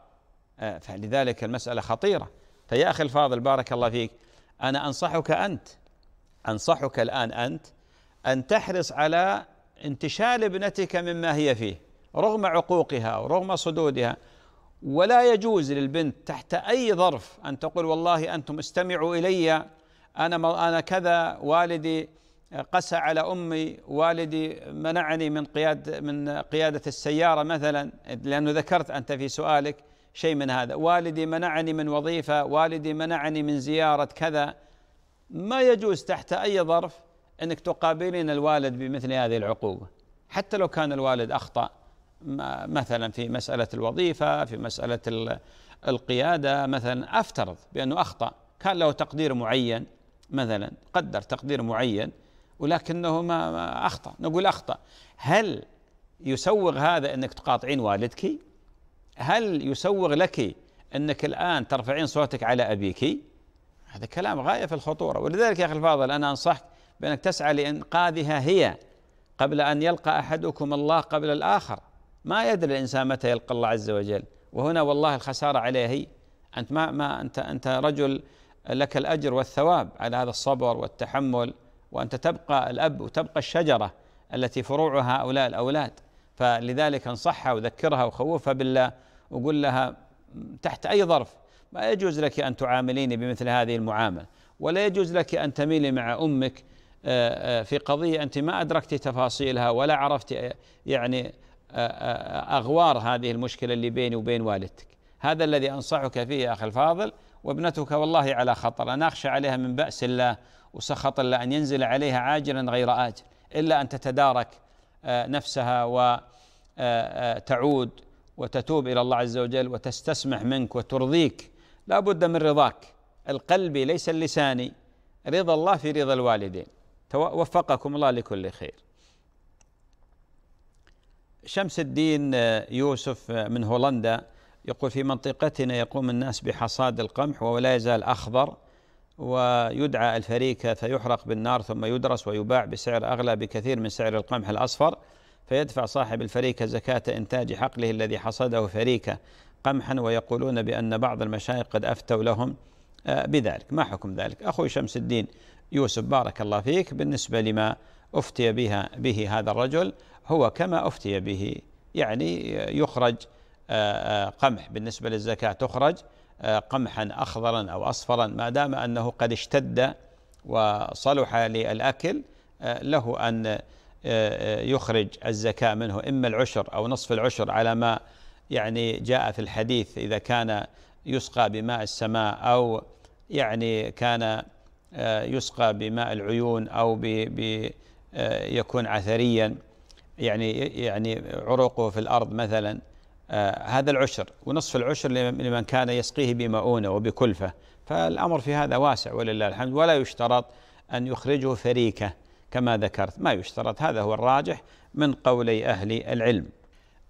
فلذلك المسألة خطيرة فيا أخي الفاضل بارك الله فيك أنا أنصحك أنت أنصحك الآن أنت أن تحرص على انتشال ابنتك مما هي فيه رغم عقوقها ورغم صدودها ولا يجوز للبنت تحت أي ظرف أن تقول والله أنتم استمعوا إلي أنا أنا كذا والدي قسى على امي والدي منعني من قياده من قياده السياره مثلا لانه ذكرت انت في سؤالك شيء من هذا والدي منعني من وظيفه والدي منعني من زياره كذا ما يجوز تحت اي ظرف انك تقابلين الوالد بمثل هذه العقوبه حتى لو كان الوالد اخطا مثلا في مساله الوظيفه في مساله القياده مثلا افترض بانه اخطا كان له تقدير معين مثلا قدر تقدير معين ولكنه ما, ما أخطأ نقول أخطأ هل يسوغ هذا أنك تقاطعين والدك هل يسوغ لك أنك الآن ترفعين صوتك على أبيك هذا كلام غاية في الخطورة ولذلك يا أخي الفاضل أنا أنصحك بأنك تسعى لإنقاذها هي قبل أن يلقى أحدكم الله قبل الآخر ما يدري الإنسان متى يلقى الله عز وجل وهنا والله الخسارة عليه هي أنت ما, ما أنت أنت رجل لك الأجر والثواب على هذا الصبر والتحمل وأنت تبقى الأب وتبقى الشجرة التي فروعها هؤلاء الأولاد فلذلك انصحها وذكرها وخوفها بالله وقول لها تحت أي ظرف ما يجوز لك أن تعامليني بمثل هذه المعاملة ولا يجوز لك أن تميلي مع أمك آه، آه، في قضية أنت ما أدركت تفاصيلها ولا عرفت آه، يعني أغوار هذه المشكلة اللي بيني وبين والدتك هذا الذي أنصحك فيه يا أخي الفاضل وابنتك والله على خطر أنا أخشى عليها من بأس الله وسخط الله أن ينزل عليها عاجلا غير آجل إلا أن تتدارك آه، نفسها وتعود آه، آه، وتتوب إلى الله عز وجل وتستسمح منك وترضيك لا بد من رضاك القلبي ليس اللساني رضا الله في رضا الوالدين وفقكم الله لكل خير شمس الدين يوسف من هولندا يقول في منطقتنا يقوم الناس بحصاد القمح ولا يزال أخضر ويدعى الفريك فيحرق بالنار ثم يدرس ويباع بسعر أغلى بكثير من سعر القمح الأصفر فيدفع صاحب الفريكة زكاة إنتاج حقله الذي حصده فريكة قمحا ويقولون بأن بعض المشايخ قد أفتوا لهم آه، بذلك ما حكم ذلك أخوي شمس الدين يوسف بارك الله فيك بالنسبة لما أفتي بها به هذا الرجل هو كما أفتي به يعني يخرج آه، آه، قمح بالنسبة للزكاة تخرج قمحا اخضرا او اصفرا ما دام انه قد اشتد وصلح للاكل له ان آه، آه، يخرج الزكاه منه اما العشر او نصف العشر على ما يعني جاء في الحديث اذا كان يسقى بماء السماء او يعني كان آه، يسقى بماء العيون او ب يكون عثريا يعني يعني عروقه في الارض مثلا آه، هذا العشر ونصف العشر لمن كان يسقيه بمؤونة وبكلفة فالأمر في هذا واسع ولله الحمد ولا يشترط أن يخرجه فريكة كما ذكرت ما يشترط هذا هو الراجح من قولي أهل العلم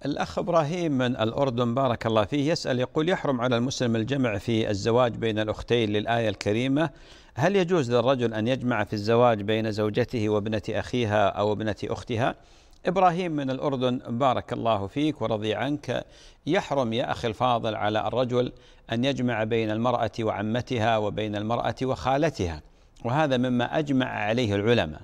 الأخ إبراهيم من الأردن بارك الله فيه يسأل يقول يحرم على المسلم الجمع في الزواج بين الأختين للآية الكريمة هل يجوز للرجل أن يجمع في الزواج بين زوجته وابنة أخيها أو ابنة أختها؟ إبراهيم من الأردن بارك الله فيك ورضي عنك يحرم يا أخي الفاضل على الرجل أن يجمع بين المرأة وعمتها وبين المرأة وخالتها وهذا مما أجمع عليه العلماء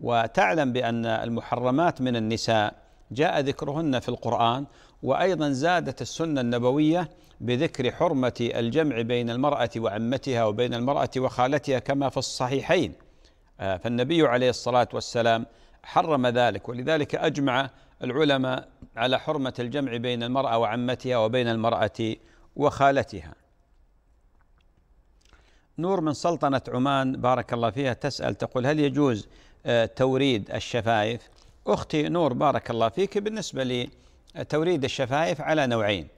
وتعلم بأن المحرمات من النساء جاء ذكرهن في القرآن وأيضا زادت السنة النبوية بذكر حرمة الجمع بين المرأة وعمتها وبين المرأة وخالتها كما في الصحيحين آه، فالنبي عليه الصلاة والسلام حرم ذلك ولذلك اجمع العلماء على حرمه الجمع بين المراه وعمتها وبين المراه وخالتها. نور من سلطنه عمان بارك الله فيها تسال تقول هل يجوز آه، توريد الشفايف؟ اختي نور بارك الله فيك بالنسبه لتوريد آه، الشفايف على نوعين.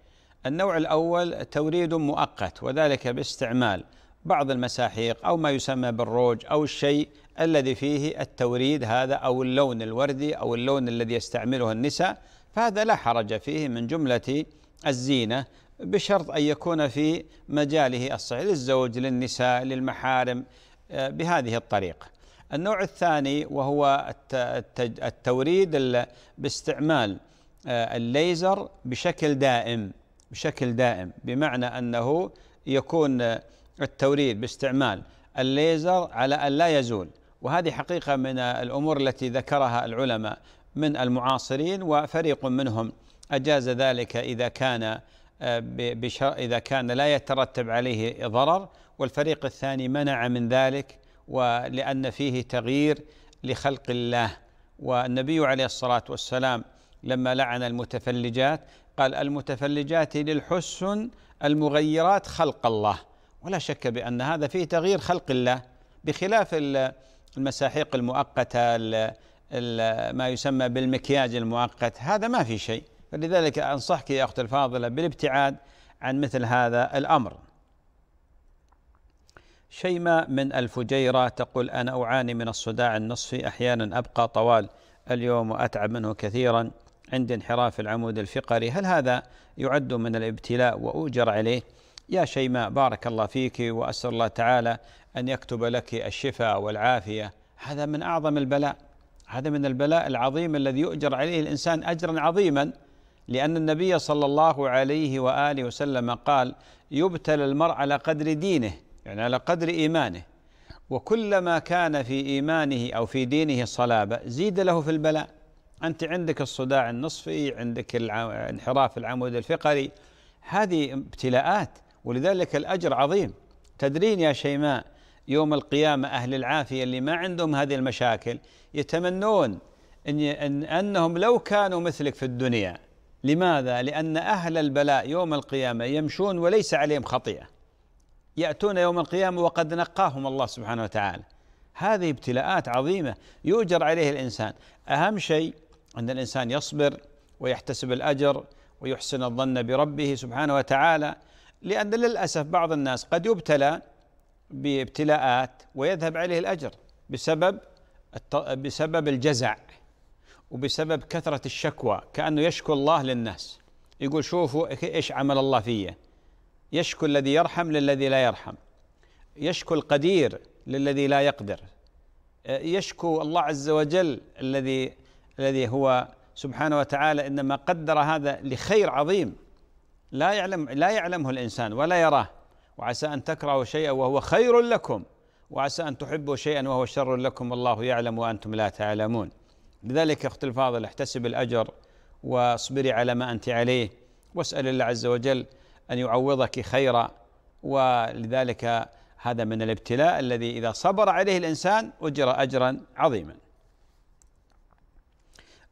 النوع الاول توريد مؤقت وذلك باستعمال بعض المساحيق أو ما يسمى بالروج أو الشيء الذي فيه التوريد هذا أو اللون الوردي أو اللون الذي يستعمله النساء فهذا لا حرج فيه من جملة الزينة بشرط أن يكون في مجاله الصحيح للزوج للنساء للمحارم آه، بهذه الطريقة النوع الثاني وهو التوريد باستعمال آه، الليزر بشكل دائم بشكل دائم بمعنى أنه يكون التوريد باستعمال الليزر على أن لا يزول وهذه حقيقة من الأمور التي ذكرها العلماء من المعاصرين وفريق منهم أجاز ذلك إذا كان آه، إذا كان لا يترتب عليه ضرر والفريق الثاني منع من ذلك ولأن فيه تغيير لخلق الله والنبي عليه الصلاة والسلام لما لعن المتفلجات قال المتفلجات للحسن المغيرات خلق الله ولا شك بأن هذا فيه تغيير خلق الله بخلاف المساحيق المؤقتة ما يسمى بالمكياج المؤقت هذا ما في شيء فلذلك أنصحك يا أختي الفاضلة بالابتعاد عن مثل هذا الأمر شيماء من الفجيرة تقول أنا أعاني من الصداع النصفي أحيانا أبقى طوال اليوم وأتعب منه كثيرا عند انحراف العمود الفقري هل هذا يعد من الابتلاء وأوجر عليه يا شيماء بارك الله فيك وأسأل الله تعالى أن يكتب لك الشفاء والعافية هذا من أعظم البلاء هذا من البلاء العظيم الذي يؤجر عليه الإنسان أجرا عظيما لأن النبي صلى الله عليه وآله وسلم قال يبتلى المرء على قدر دينه يعني على قدر إيمانه وكلما كان في إيمانه أو في دينه صلابة زيد له في البلاء أنت عندك الصداع النصفي عندك انحراف العمود الفقري هذه ابتلاءات ولذلك الأجر عظيم تدرين يا شيماء يوم القيامة أهل العافية اللي ما عندهم هذه المشاكل يتمنون إن, إن أنهم لو كانوا مثلك في الدنيا لماذا؟ لأن أهل البلاء يوم القيامة يمشون وليس عليهم خطيئة يأتون يوم القيامة وقد نقاهم الله سبحانه وتعالى هذه ابتلاءات عظيمة يؤجر عليه الإنسان أهم شيء أن الإنسان يصبر ويحتسب الأجر ويحسن الظن بربه سبحانه وتعالى لأن للأسف بعض الناس قد يبتلى بابتلاءات ويذهب عليه الأجر بسبب بسبب الجزع وبسبب كثرة الشكوى كأنه يشكو الله للناس يقول شوفوا إيش عمل الله فيه يشكو الذي يرحم للذي لا يرحم يشكو القدير للذي لا يقدر يشكو الله عز وجل الذي الذي هو سبحانه وتعالى انما قدر هذا لخير عظيم لا يعلم لا يعلمه الانسان ولا يراه وعسى ان تكرهوا شيئا وهو خير لكم وعسى ان تحبوا شيئا وهو شر لكم والله يعلم وانتم لا تعلمون لذلك يا اختي الفاضل احتسب الاجر واصبري على ما انت عليه واسال الله عز وجل ان يعوضك خيرا ولذلك هذا من الابتلاء الذي اذا صبر عليه الانسان اجر اجرا عظيما.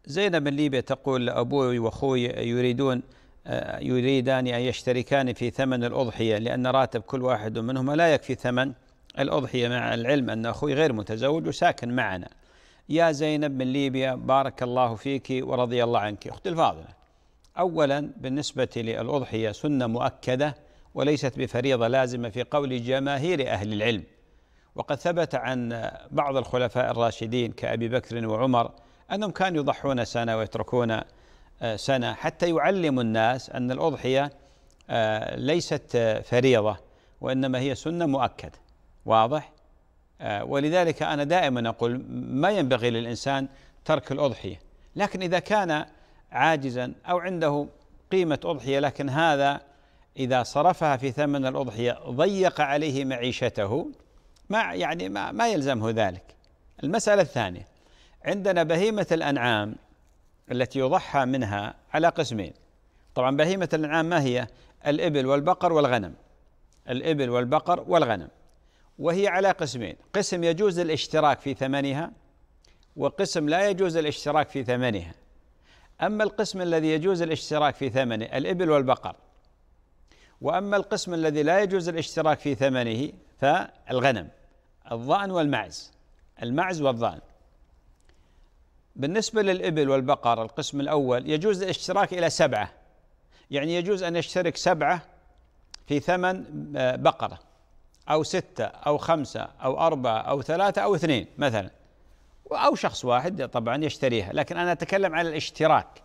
زينب من ليبيا تقول ابوي واخوي يريدون آه، يريدان أن يشتركان في ثمن الأضحية لأن راتب كل واحد منهما لا يكفي ثمن الأضحية مع العلم أن أخوي غير متزوج وساكن معنا يا زينب من ليبيا بارك الله فيك ورضي الله عنك أختي الفاضلة أولا بالنسبة للأضحية سنة مؤكدة وليست بفريضة لازمة في قول جماهير أهل العلم وقد ثبت عن بعض الخلفاء الراشدين كأبي بكر وعمر أنهم كانوا يضحون سنة ويتركون آه، سنة حتى يعلم الناس أن الأضحية آه، ليست آه، فريضة وإنما هي سنة مؤكدة واضح ولذلك أنا دائما أقول ما ينبغي للإنسان ترك الأضحية لكن إذا كان عاجزا أو عنده قيمة أضحية لكن هذا إذا صرفها في ثمن الأضحية ضيق عليه معيشته ما يعني ما, ما يلزمه ذلك المسألة الثانية عندنا بهيمة الأنعام التي يضحى منها على قسمين طبعا بهيمة الأنعام ما هي؟ الإبل والبقر والغنم الإبل والبقر والغنم وهي على قسمين قسم يجوز الاشتراك في ثمنها وقسم لا يجوز الاشتراك في ثمنها أما القسم الذي يجوز الاشتراك في ثمنه الإبل والبقر وأما القسم الذي لا يجوز الاشتراك في ثمنه فالغنم الظأن والمعز المعز والظأن بالنسبة للإبل والبقر القسم الأول يجوز الاشتراك إلى سبعة يعني يجوز أن يشترك سبعة في ثمن آه، بقرة أو ستة أو خمسة أو أربعة أو ثلاثة أو اثنين مثلا أو شخص واحد طبعا يشتريها لكن أنا أتكلم عن الاشتراك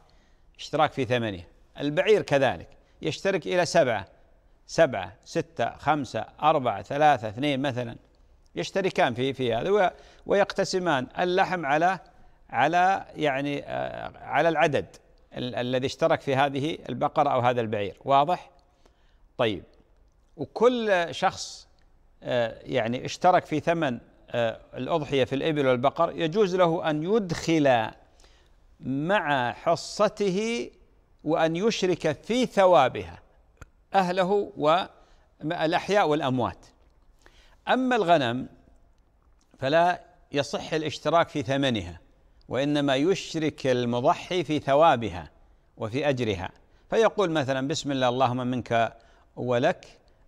اشتراك في ثمنها البعير كذلك يشترك إلى سبعة سبعة ستة خمسة أربعة ثلاثة اثنين مثلا يشتركان في في هذا ويقتسمان اللحم على على يعني آه، على العدد الذي اشترك في هذه البقرة أو هذا البعير واضح؟ طيب وكل شخص آه، يعني اشترك في ثمن آه، الأضحية في الإبل والبقر يجوز له أن يدخل مع حصته وأن يشرك في ثوابها أهله والأحياء والأموات أما الغنم فلا يصح الاشتراك في ثمنها وإنما يشرك المضحي في ثوابها وفي أجرها فيقول مثلا بسم الله اللهم منك ولك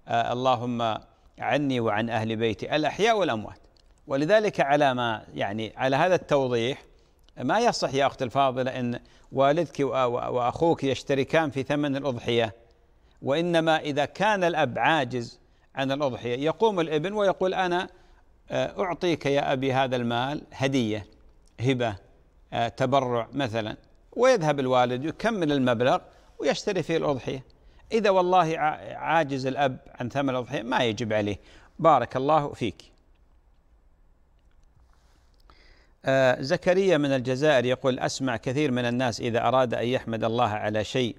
آه، اللهم عني وعن أهل بيتي الأحياء والأموات ولذلك على ما يعني على هذا التوضيح ما يصح يا أخت الفاضلة أن والدك وأخوك يشتركان في ثمن الأضحية وإنما إذا كان الأب عاجز عن الأضحية يقوم الابن ويقول أنا آه، أعطيك يا أبي هذا المال هدية هبة آه، تبرع مثلا ويذهب الوالد يكمل المبلغ ويشتري فيه الأضحية إذا والله عاجز الأب عن ثمن الأضحية ما يجب عليه بارك الله فيك آه، زكريا من الجزائر يقول أسمع كثير من الناس إذا أراد أن يحمد الله على شيء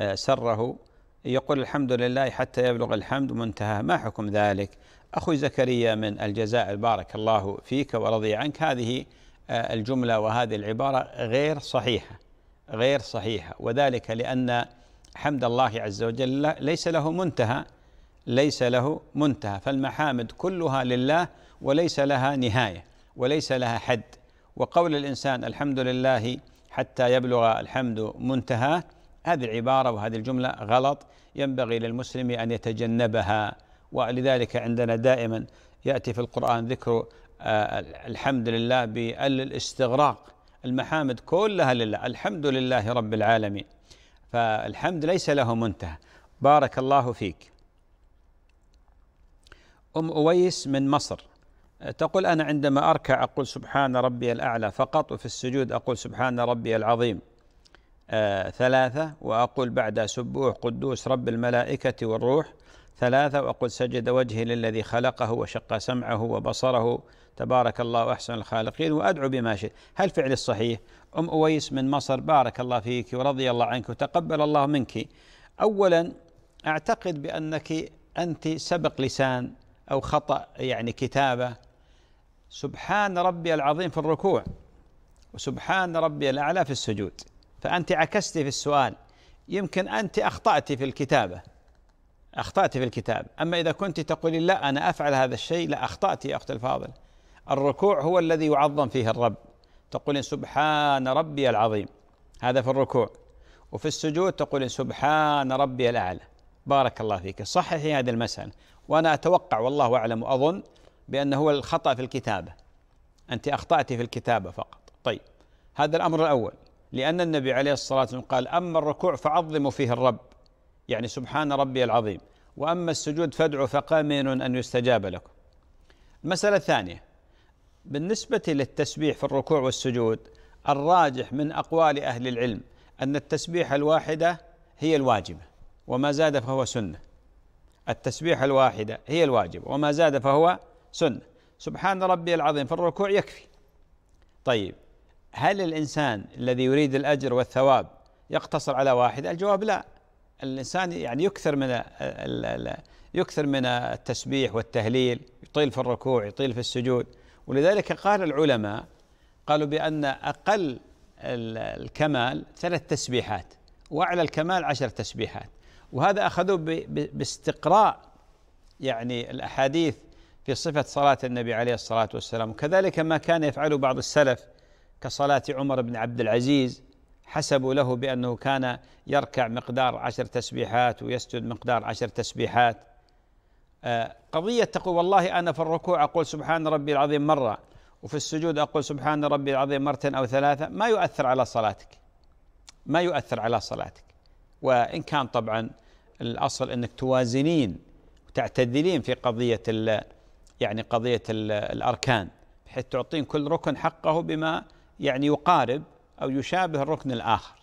آه، سره يقول الحمد لله حتى يبلغ الحمد منتهى ما حكم ذلك أخوي زكريا من الجزائر بارك الله فيك ورضي عنك هذه الجملة وهذه العبارة غير صحيحة غير صحيحة وذلك لأن حمد الله عز وجل ليس له منتهى ليس له منتهى فالمحامد كلها لله وليس لها نهاية وليس لها حد وقول الإنسان الحمد لله حتى يبلغ الحمد منتهى هذه العبارة وهذه الجملة غلط ينبغي للمسلم أن يتجنبها ولذلك عندنا دائما يأتي في القرآن ذكر آه، الحمد لله بالاستغراق المحامد كلها لله الحمد لله رب العالمين فالحمد ليس له منتهى بارك الله فيك أم أويس من مصر آه، تقول أنا عندما أركع أقول سبحان ربي الأعلى فقط وفي السجود أقول سبحان ربي العظيم آه ثلاثة وأقول بعد سبوح قدوس رب الملائكة والروح ثلاثة وأقول سجد وجهي للذي خلقه وشق سمعه وبصره تبارك الله وأحسن الخالقين وأدعو بما شئت هل فعل الصحيح أم أويس من مصر بارك الله فيك ورضي الله عنك وتقبل الله منك أولا أعتقد بأنك أنت سبق لسان أو خطأ يعني كتابة سبحان ربي العظيم في الركوع وسبحان ربي الأعلى في السجود فأنت عكست في السؤال يمكن أنت أخطأت في الكتابة أخطأت في الكتاب أما إذا كنت تقولين لا أنا أفعل هذا الشيء لا أخطأت يا أخت الفاضل الركوع هو الذي يعظم فيه الرب تقول سبحان ربي العظيم هذا في الركوع وفي السجود تقول سبحان ربي الأعلى بارك الله فيك صححي هذه المسألة وأنا أتوقع والله أعلم وأظن بأنه هو الخطأ في الكتابة أنت أخطأت في الكتابة فقط طيب هذا الأمر الأول لأن النبي عليه الصلاة والسلام قال أما الركوع فعظموا فيه الرب يعني سبحان ربي العظيم وأما السجود فادعوا فقامين أن يستجاب لكم المسألة الثانية بالنسبة للتسبيح في الركوع والسجود الراجح من أقوال أهل العلم أن التسبيحة الواحدة هي الواجبة وما زاد فهو سنة التسبيحة الواحدة هي الواجبة وما زاد فهو سنة سبحان ربي العظيم في الركوع يكفي طيب هل الإنسان الذي يريد الأجر والثواب يقتصر على واحدة الجواب لا الإنسان يعني يكثر من يكثر من التسبيح والتهليل يطيل في الركوع يطيل في السجود ولذلك قال العلماء قالوا بأن أقل الكمال ثلاث تسبيحات وأعلى الكمال عشر تسبيحات وهذا أخذوه باستقراء يعني الأحاديث في صفة صلاة النبي عليه الصلاة والسلام وكذلك ما كان يفعله بعض السلف كصلاة عمر بن عبد العزيز حسبوا له بأنه كان يركع مقدار عشر تسبيحات ويسجد مقدار عشر تسبيحات آه، قضية تقول والله أنا في الركوع أقول سبحان ربي العظيم مرة وفي السجود أقول سبحان ربي العظيم مرة أو ثلاثة ما يؤثر على صلاتك ما يؤثر على صلاتك وإن كان طبعا الأصل أنك توازنين وتعتدلين في قضية يعني قضية الأركان بحيث تعطين كل ركن حقه بما يعني يقارب أو يشابه الركن الآخر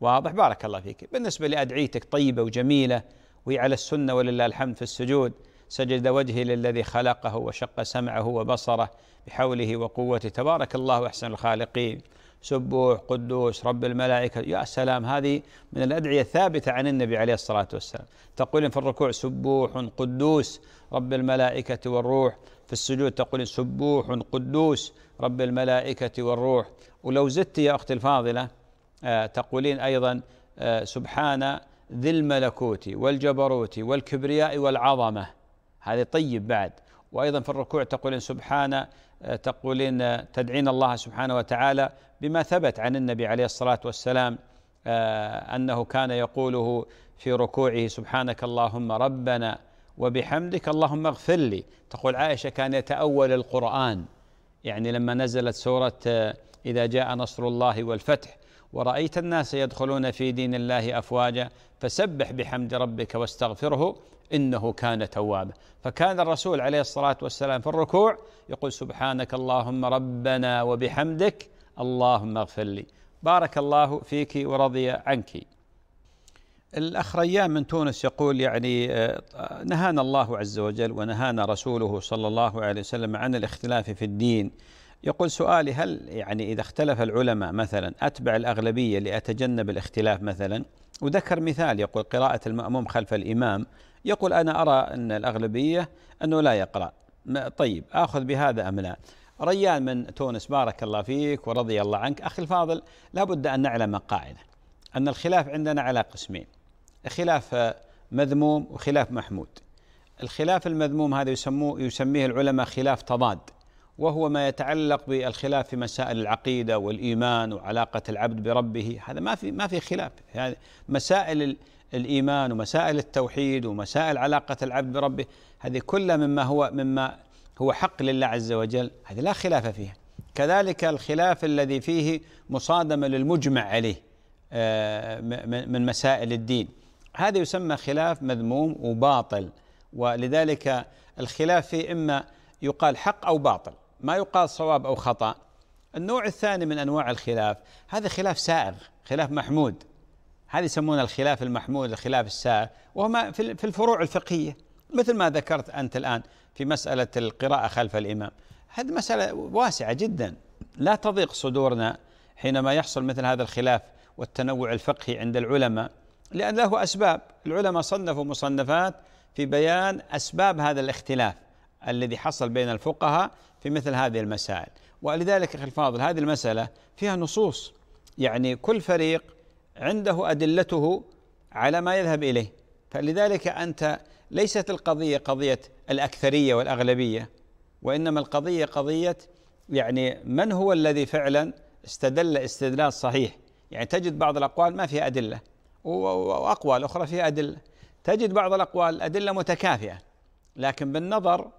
واضح بارك الله فيك بالنسبة لأدعيتك طيبة وجميلة وهي على السنة ولله الحمد في السجود سجد وجهي للذي خلقه وشق سمعه وبصره بحوله وقوته تبارك الله أحسن الخالقين سبوح قدوس رب الملائكة يا سلام هذه من الأدعية الثابتة عن النبي عليه الصلاة والسلام تقول في الركوع سبوح قدوس رب الملائكة والروح في السجود تقول سبوح قدوس رب الملائكة والروح ولو زدت يا أختي الفاضلة آه، تقولين أيضا آه، سبحان ذي الملكوت والجبروت والكبرياء والعظمه هذا طيب بعد وأيضا في الركوع تقولين سبحان آه، تقولين آه، تدعين الله سبحانه وتعالى بما ثبت عن النبي عليه الصلاة والسلام آه، أنه كان يقوله في ركوعه سبحانك اللهم ربنا وبحمدك اللهم اغفر لي تقول عائشة كان يتأول القرآن يعني لما نزلت سورة إذا جاء نصر الله والفتح ورأيت الناس يدخلون في دين الله أفواجا فسبح بحمد ربك واستغفره إنه كان توابا فكان الرسول عليه الصلاة والسلام في الركوع يقول سبحانك اللهم ربنا وبحمدك اللهم اغفر لي بارك الله فيك ورضي عنك الأخ ريان من تونس يقول يعني آه، نهانا الله عز وجل ونهانا رسوله صلى الله عليه وسلم عن الاختلاف في الدين يقول سؤالي هل يعني إذا اختلف العلماء مثلا أتبع الأغلبية لأتجنب الاختلاف مثلا وذكر مثال يقول قراءة المأموم خلف الإمام يقول أنا أرى أن الأغلبية أنه لا يقرأ طيب آخذ بهذا أم لا ريان من تونس بارك الله فيك ورضي الله عنك أخي الفاضل لابد أن نعلم قاعدة أن الخلاف عندنا على قسمين خلاف مذموم وخلاف محمود الخلاف المذموم هذا يسموه يسميه العلماء خلاف تضاد وهو ما يتعلق بالخلاف في مسائل العقيده والايمان وعلاقه العبد بربه هذا ما في ما في خلاف يعني مسائل الايمان ومسائل التوحيد ومسائل علاقه العبد بربه هذه كلها مما هو مما هو حق لله عز وجل هذه لا خلاف فيها كذلك الخلاف الذي فيه مصادمه للمجمع عليه آه، من مسائل الدين هذا يسمى خلاف مذموم وباطل ولذلك الخلاف فيه اما يقال حق او باطل ما يقال صواب أو خطأ النوع الثاني من أنواع الخلاف هذا خلاف سائغ خلاف محمود هذا يسمونه الخلاف المحمود الخلاف السائغ وهما في الفروع الفقهية مثل ما ذكرت أنت الآن في مسألة القراءة خلف الإمام هذه مسألة واسعة جدا لا تضيق صدورنا حينما يحصل مثل هذا الخلاف والتنوع الفقهي عند العلماء لأن له أسباب العلماء صنفوا مصنفات في بيان أسباب هذا الاختلاف الذي حصل بين الفقهاء في مثل هذه المسائل ولذلك أخي الفاضل هذه المسألة فيها نصوص يعني كل فريق عنده أدلته على ما يذهب إليه فلذلك أنت ليست القضية قضية الأكثرية والأغلبية وإنما القضية قضية يعني من هو الذي فعلا استدل استدلال صحيح يعني تجد بعض الأقوال ما فيها أدلة وأقوال أخرى فيها أدلة تجد بعض الأقوال أدلة متكافئة لكن بالنظر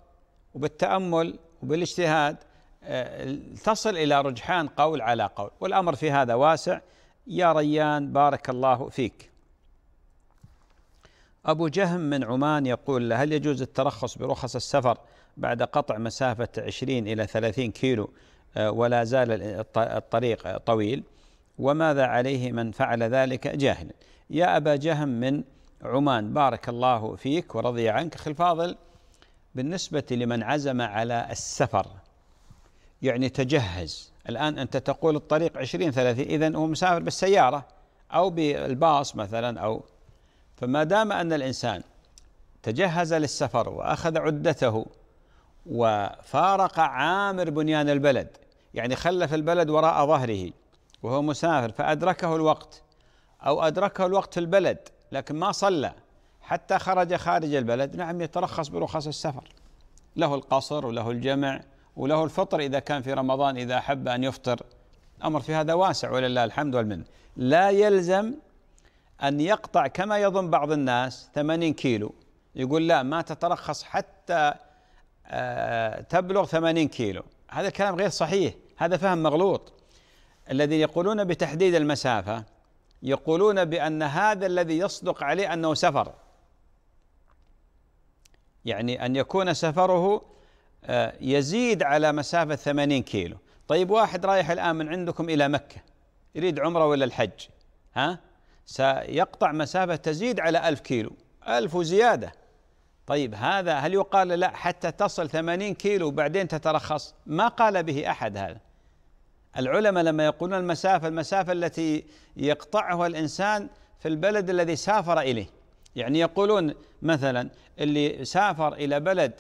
وبالتأمل وبالاجتهاد آه، تصل إلى رجحان قول على قول والأمر في هذا واسع يا ريان بارك الله فيك أبو جهم من عمان يقول هل يجوز الترخص برخص السفر بعد قطع مسافة 20 إلى 30 كيلو آه، ولا زال الطريق طويل وماذا عليه من فعل ذلك جاهلا يا أبا جهم من عمان بارك الله فيك ورضي عنك أخي الفاضل بالنسبة لمن عزم على السفر يعني تجهز الآن أنت تقول الطريق عشرين ثلاثين إذا هو مسافر بالسيارة أو بالباص مثلا أو فما دام أن الإنسان تجهز للسفر وأخذ عدته وفارق عامر بنيان البلد يعني خلف البلد وراء ظهره وهو مسافر فأدركه الوقت أو أدركه الوقت في البلد لكن ما صلى حتى خرج خارج البلد نعم يترخص برخص السفر له القصر وله الجمع وله الفطر إذا كان في رمضان إذا أحب أن يفطر الأمر في هذا واسع ولله الحمد والمن لا يلزم أن يقطع كما يظن بعض الناس 80 كيلو يقول لا ما تترخص حتى آه، تبلغ 80 كيلو هذا الكلام غير صحيح هذا فهم مغلوط الذين يقولون بتحديد المسافة يقولون بأن هذا الذي يصدق عليه أنه سفر يعني أن يكون سفره آه، يزيد على مسافة 80 كيلو طيب واحد رايح الآن من عندكم إلى مكة يريد عمرة ولا الحج ها سيقطع مسافة تزيد على ألف كيلو ألف وزيادة طيب هذا هل يقال لا حتى تصل ثمانين كيلو وبعدين تترخص ما قال به أحد هذا العلماء لما يقولون المسافة المسافة التي يقطعها الإنسان في البلد الذي سافر إليه يعني يقولون مثلا اللي سافر إلى بلد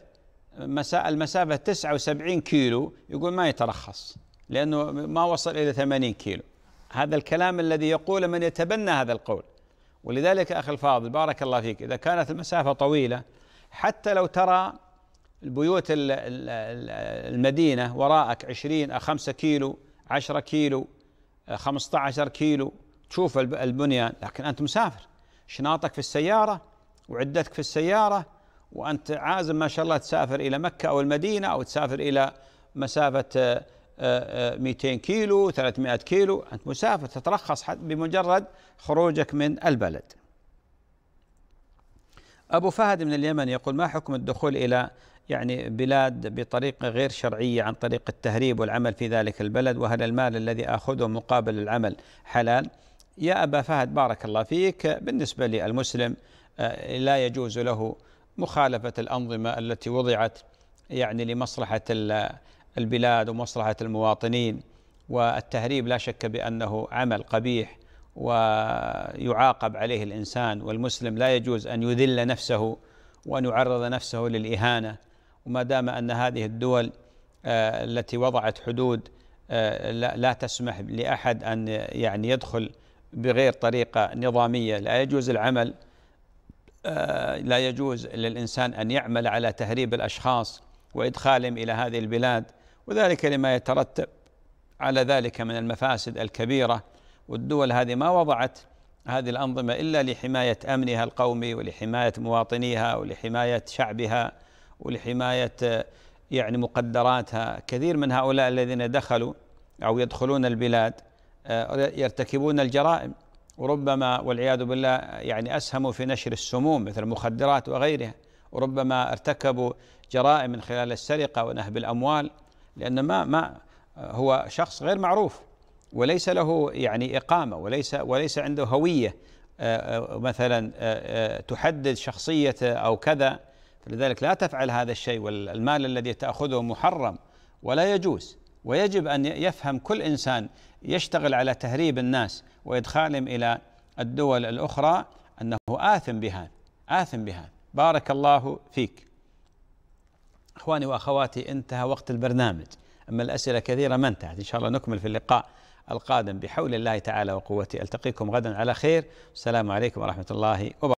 مساء المسافة 79 كيلو يقول ما يترخص لأنه ما وصل إلى 80 كيلو هذا الكلام الذي يقول من يتبنى هذا القول ولذلك أخي الفاضل بارك الله فيك إذا كانت المسافة طويلة حتى لو ترى البيوت المدينة وراءك 20 5 كيلو 10 كيلو 15 كيلو تشوف البنيان لكن أنت مسافر شناطك في السيارة وعدتك في السيارة وأنت عازم ما شاء الله تسافر إلى مكة أو المدينة أو تسافر إلى مسافة 200 آه، آه، كيلو 300 كيلو أنت مسافر تترخص بمجرد خروجك من البلد أبو فهد من اليمن يقول ما حكم الدخول إلى يعني بلاد بطريقة غير شرعية عن طريق التهريب والعمل في ذلك البلد وهل المال الذي آخذه مقابل العمل حلال؟ يا أبا فهد بارك الله فيك بالنسبة للمسلم آه، لا يجوز له مخالفة الأنظمة التي وضعت يعني لمصلحة البلاد ومصلحة المواطنين والتهريب لا شك بأنه عمل قبيح ويعاقب عليه الإنسان والمسلم لا يجوز أن يذل نفسه وأن يعرض نفسه للإهانة وما دام أن هذه الدول آه، التي وضعت حدود آه، لا تسمح لأحد أن يعني يدخل بغير طريقة نظامية لا يجوز العمل آه، لا يجوز للإنسان أن يعمل على تهريب الأشخاص وإدخالهم إلى هذه البلاد وذلك لما يترتب على ذلك من المفاسد الكبيرة والدول هذه ما وضعت هذه الأنظمة إلا لحماية أمنها القومي ولحماية مواطنيها ولحماية شعبها ولحماية آه، يعني مقدراتها كثير من هؤلاء الذين دخلوا أو يدخلون البلاد آه، يرتكبون الجرائم وربما والعياذ بالله يعني اسهموا في نشر السموم مثل المخدرات وغيرها وربما ارتكبوا جرائم من خلال السرقه ونهب الاموال لان ما ما هو شخص غير معروف وليس له يعني اقامه وليس وليس عنده هويه آه، آه، مثلا تحدد شخصيته او كذا فلذلك لا تفعل هذا الشيء والمال الذي تاخذه محرم ولا يجوز ويجب ان يفهم كل انسان يشتغل على تهريب الناس وادخالهم الى الدول الاخرى انه آثم بها آثم بها بارك الله فيك اخواني واخواتي انتهى وقت البرنامج اما الاسئله كثيره ما انتهت ان شاء الله نكمل في اللقاء القادم بحول الله تعالى وقوته التقيكم غدا على خير السلام عليكم ورحمه الله وبركاته